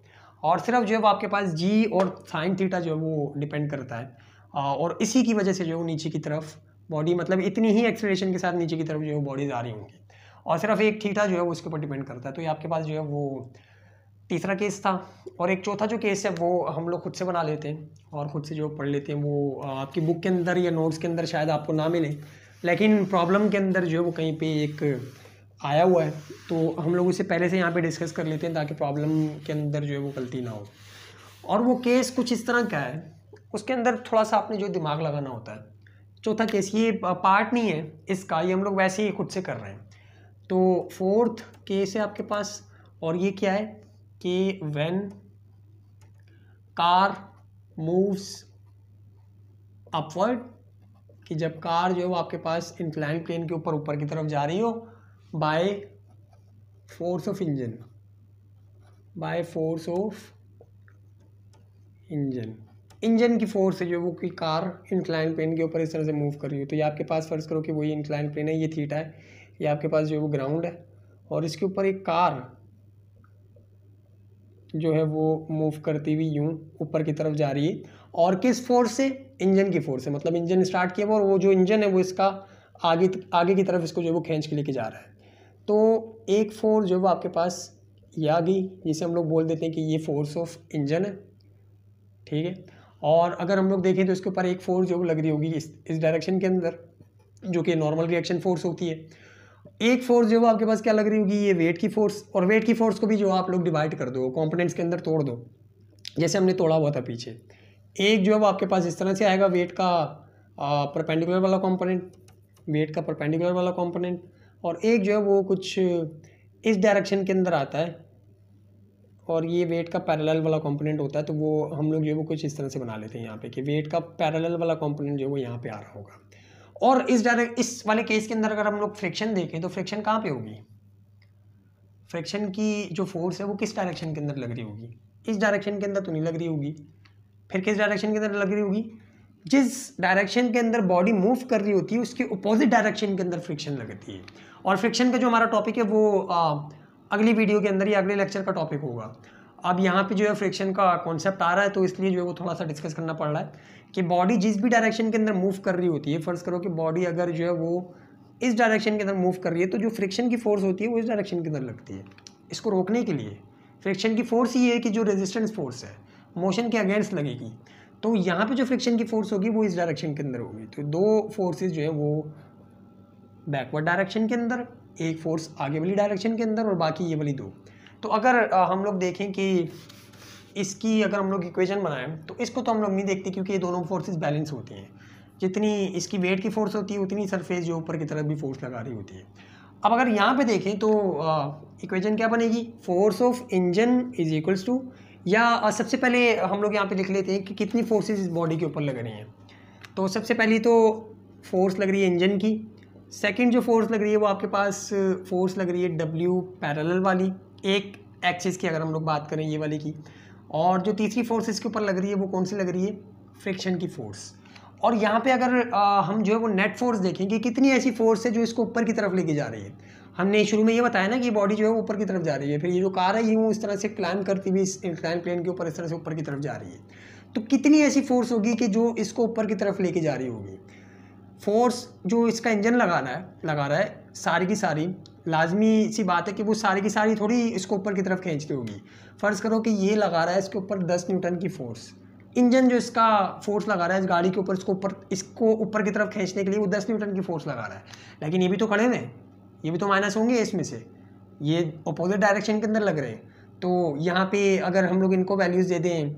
और सिर्फ जो है वो आपके पास जी और साइन थीटा जो है वो डिपेंड करता है और इसी की वजह से जो है नीचे की तरफ बॉडी मतलब इतनी ही एक्सेलरेशन के साथ नीचे की तरफ जो है बॉडीज आ रही होंगी और सिर्फ एक थीटा जो है वो उसके ऊपर डिपेंड करता है तो ये आपके पास जो है वो तीसरा केस था और एक चौथा जो केस है वो हम लोग खुद से बना लेते हैं और ख़ुद से जो पढ़ लेते हैं वो आपकी बुक के अंदर या नोट्स के अंदर शायद आपको ना मिले लेकिन प्रॉब्लम के अंदर जो है वो कहीं पे एक आया हुआ है तो हम लोग उसे पहले से यहाँ पे डिस्कस कर लेते हैं ताकि प्रॉब्लम के अंदर जो है वो गलती ना हो और वो केस कुछ इस तरह का है उसके अंदर थोड़ा सा आपने जो दिमाग लगाना होता है चौथा केस ये पार्ट नहीं है इसका ये हम लोग वैसे ही खुद से कर रहे हैं तो फोर्थ केस है आपके पास और ये क्या है कि when कार मूव्स अपवर्ड कि जब कार जो है वो आपके पास इंक्लाइन प्लेन के ऊपर ऊपर की तरफ जा रही हो by force of engine by force of engine engine की फोर्स है जो वो कि कार इंक्लाइन प्लेन के ऊपर इस तरह से मूव कर रही हो तो ये आपके पास फ़र्ज़ करो कि वही इंक्लाइन प्लेन है ये थीटा है ये आपके पास जो है वो ग्राउंड है और इसके ऊपर एक कार जो है वो मूव करती हुई यूँ ऊपर की तरफ जा रही है और किस फोर्स से इंजन की फोर्स से मतलब इंजन स्टार्ट किया हुआ और वो जो इंजन है वो इसका आगे आगे की तरफ इसको जो है वो खींच के लेके जा रहा है तो एक फोर्स जो है वो आपके पास ये आ गई जिसे हम लोग बोल देते हैं कि ये फोर्स ऑफ इंजन है ठीक है और अगर हम लोग देखें तो इसके ऊपर एक फोर्स जो लग रही होगी इस इस डायरेक्शन के अंदर जो कि नॉर्मल रिएक्शन फोर्स होती है एक फोर्स जो आपके पास क्या लग रही होगी ये वेट की फोर्स और वेट की फोर्स को भी जो आप लोग डिवाइड कर दो कॉम्पोनेंट्स के अंदर तोड़ दो जैसे हमने तोड़ा हुआ था पीछे एक जो है आपके पास इस तरह से आएगा वेट का परपेंडिकुलर वाला कॉम्पोनेंट वेट का परपेंडिकुलर वाला कॉम्पोनेंट और एक जो है वो कुछ इस डायरेक्शन के अंदर आता है और ये वेट का पैरेलल वाला कंपोनेंट होता है तो वो हम लोग जो है वो कुछ इस तरह से बना लेते हैं यहाँ पे कि वेट का पैरेलल वाला कंपोनेंट जो है वो यहाँ पे आ रहा होगा और इस डायरेक्ट इस वाले केस के अंदर अगर हम लोग फ्रिक्शन देखें तो फ्रिक्शन कहाँ पे होगी फ्रिक्शन की जो फोर्स है वो किस डायरेक्शन के अंदर लग रही होगी इस डायरेक्शन के अंदर तो नहीं लग रही होगी फिर किस डायरेक्शन के अंदर लग रही होगी जिस डायरेक्शन के अंदर बॉडी मूव कर रही होती है उसके अपोजिट डायरेक्शन के अंदर फ्रिक्शन लगती है और फ्रिक्शन का जो हमारा टॉपिक है वो आ, अगली वीडियो के अंदर या अगले लेक्चर का टॉपिक होगा अब यहाँ पे जो है फ्रिक्शन का कॉन्सेप्ट आ रहा है तो इसलिए जो है वो थोड़ा सा डिस्कस करना पड़ रहा है कि बॉडी जिस भी डायरेक्शन के अंदर मूव कर रही होती है फ़र्ज़ करो कि बॉडी अगर जो है वो इस डायरेक्शन के अंदर मूव कर रही है तो जो फ्रिक्शन की फ़ोर्स होती है वो इस डायरेक्शन के अंदर लगती है इसको रोकने के लिए फ्रिक्शन की फ़ोर्स ये है कि जो रेजिस्टेंस फोर्स है मोशन के अगेंस्ट लगेगी तो यहाँ पे जो फ्रिक्शन की फोर्स होगी वो इस डायरेक्शन के अंदर होगी तो दो फोर्सेज जो है वो बैकवर्ड डायरेक्शन के अंदर एक फोर्स आगे वाली डायरेक्शन के अंदर और बाकी ये वाली दो तो अगर हम लोग देखें कि इसकी अगर हम लोग इक्वेशन बनाएं तो इसको तो हम लोग नहीं देखते क्योंकि ये दोनों फोर्सेस बैलेंस होती हैं जितनी इसकी वेट की फोर्स होती है उतनी सरफेस जो ऊपर की तरफ भी फोर्स लगा रही होती है अब अगर यहाँ पे देखें तो इक्वेशन क्या बनेगी force of engine is equals to या सबसे पहले हम लोग यहाँ पर लिख लेते हैं कि कितनी फोर्सेज इस बॉडी के ऊपर लग रही हैं तो सबसे पहली तो फोर्स लग रही है इंजन की सेकेंड जो फोर्स लग रही है वो आपके पास फोर्स लग रही है डब्ल्यू पैरल वाली एक एक्सिस की अगर हम लोग बात करें ये वाली की और जो तीसरी फोर्स इसके ऊपर लग रही है वो कौन सी लग रही है फ्रिक्शन की फोर्स और यहाँ पे अगर आ, हम जो है वो नेट फोर्स देखें कि कितनी ऐसी फोर्स है जो इसको ऊपर की तरफ लेके जा रही है हमने शुरू में ये बताया ना कि बॉडी जो है वो ऊपर की तरफ जा रही है फिर ये जो कार है ये वो इस तरह से क्लाइम करती हुई इस इंक्लाइन प्लेन के ऊपर इस तरह से ऊपर की तरफ जा रही है तो कितनी ऐसी फोर्स होगी कि जो इसको ऊपर की तरफ लेके जा रही होगी फोर्स जो इसका इंजन लगा रहा है लगा रहा है सारी की सारी लाजमी सी बात है कि वो सारी की सारी थोड़ी इसको ऊपर की तरफ खींचती होगी फ़र्ज़ करो कि ये लगा रहा है इसके ऊपर दस न्यूटन की फ़ोर्स इंजन जो इसका फोर्स लगा रहा है इस गाड़ी के ऊपर इसको ऊपर इसको ऊपर की तरफ खींचने के लिए वो दस न्यूटन की फोर्स लगा रहा है लेकिन ये भी तो खड़े हैं ये भी तो माइनस होंगे इसमें से ये अपोजिट डायरेक्शन के अंदर लग रहे हैं तो यहाँ पे अगर हम लोग इनको वैल्यूज़ दे दें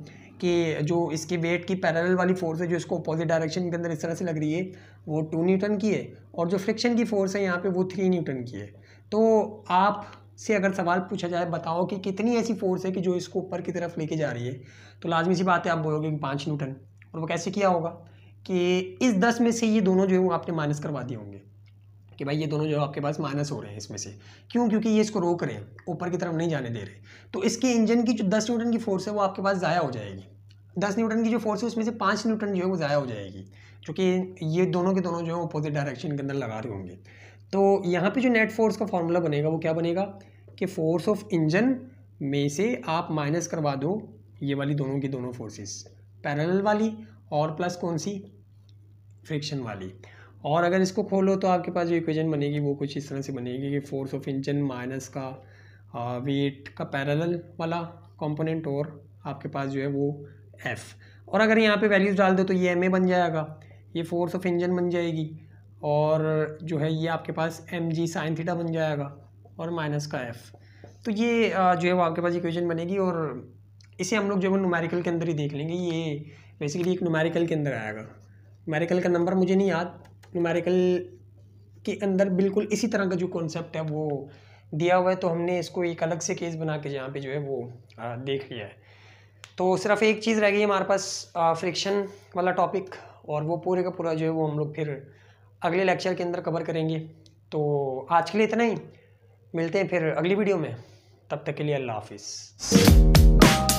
कि जो इसके वेट की पैरेलल वाली फोर्स है जो इसको अपोजिट डायरेक्शन के अंदर इस तरह से लग रही है वो टू न्यूटन की है और जो फ्रिक्शन की फोर्स है यहाँ पे वो थ्री न्यूटन की है तो आप से अगर सवाल पूछा जाए बताओ कि कितनी ऐसी फोर्स है कि जो इसको ऊपर की तरफ लेके जा रही है तो लाजमी सी बात है आप बोलोगे कि पाँच न्यूटन और वो कैसे किया होगा कि इस दस में से ये दोनों जो है वो आपने माइनस करवा दिए होंगे कि भाई ये दोनों जो आपके पास माइनस हो रहे हैं इसमें से क्यों क्योंकि ये इसको रोक रहे हैं ऊपर की तरफ नहीं जाने दे रहे तो इसके इंजन की जो दस न्यूटन की फोर्स है वो आपके पास ज़ाया हो जाएगी दस न्यूटन की जो फोर्स है उसमें से पाँच न्यूटन जो है वो ज़ाया हो जाएगी क्योंकि ये दोनों के दोनों जो है अपोजिट डायरेक्शन के अंदर लगा रहे होंगे तो यहाँ पे जो नेट फोर्स का फॉर्मूला बनेगा वो क्या बनेगा कि फोर्स ऑफ इंजन में से आप माइनस करवा दो ये वाली दोनों की दोनों फोर्सेस पैरेलल वाली और प्लस कौन सी फ्रिक्शन वाली और अगर इसको खोलो तो आपके पास जो इक्वेशन बनेगी वो कुछ इस तरह से बनेगी कि फोर्स ऑफ इंजन माइनस का वेट का पैरेलल वाला कंपोनेंट और आपके पास जो है वो एफ़ और अगर यहाँ पे वैल्यूज़ डाल दो तो ये एम बन जाएगा ये फोर्स ऑफ इंजन बन जाएगी और जो है ये आपके पास एम जी साइन थीटा बन जाएगा और माइनस का एफ़ तो ये जो है वो आपके पास इक्वेशन बनेगी और इसे हम लोग जो है नुमेरिकल के अंदर ही देख लेंगे ये बेसिकली एक नुमेरिकल के अंदर आएगा नुमेरिकल का नंबर मुझे नहीं याद नुमेरिकल के अंदर बिल्कुल इसी तरह का जो कॉन्सेप्ट है वो दिया हुआ है तो हमने इसको एक अलग से केस बना के यहाँ पर जो है वो देख लिया है तो सिर्फ एक चीज़ रह गई हमारे पास फ्रिक्शन वाला टॉपिक और वो पूरे का पूरा जो है वो हम लोग फिर अगले लेक्चर के अंदर कवर करेंगे तो आज के लिए इतना ही मिलते हैं फिर अगली वीडियो में तब तक के लिए अल्लाह हाफिज़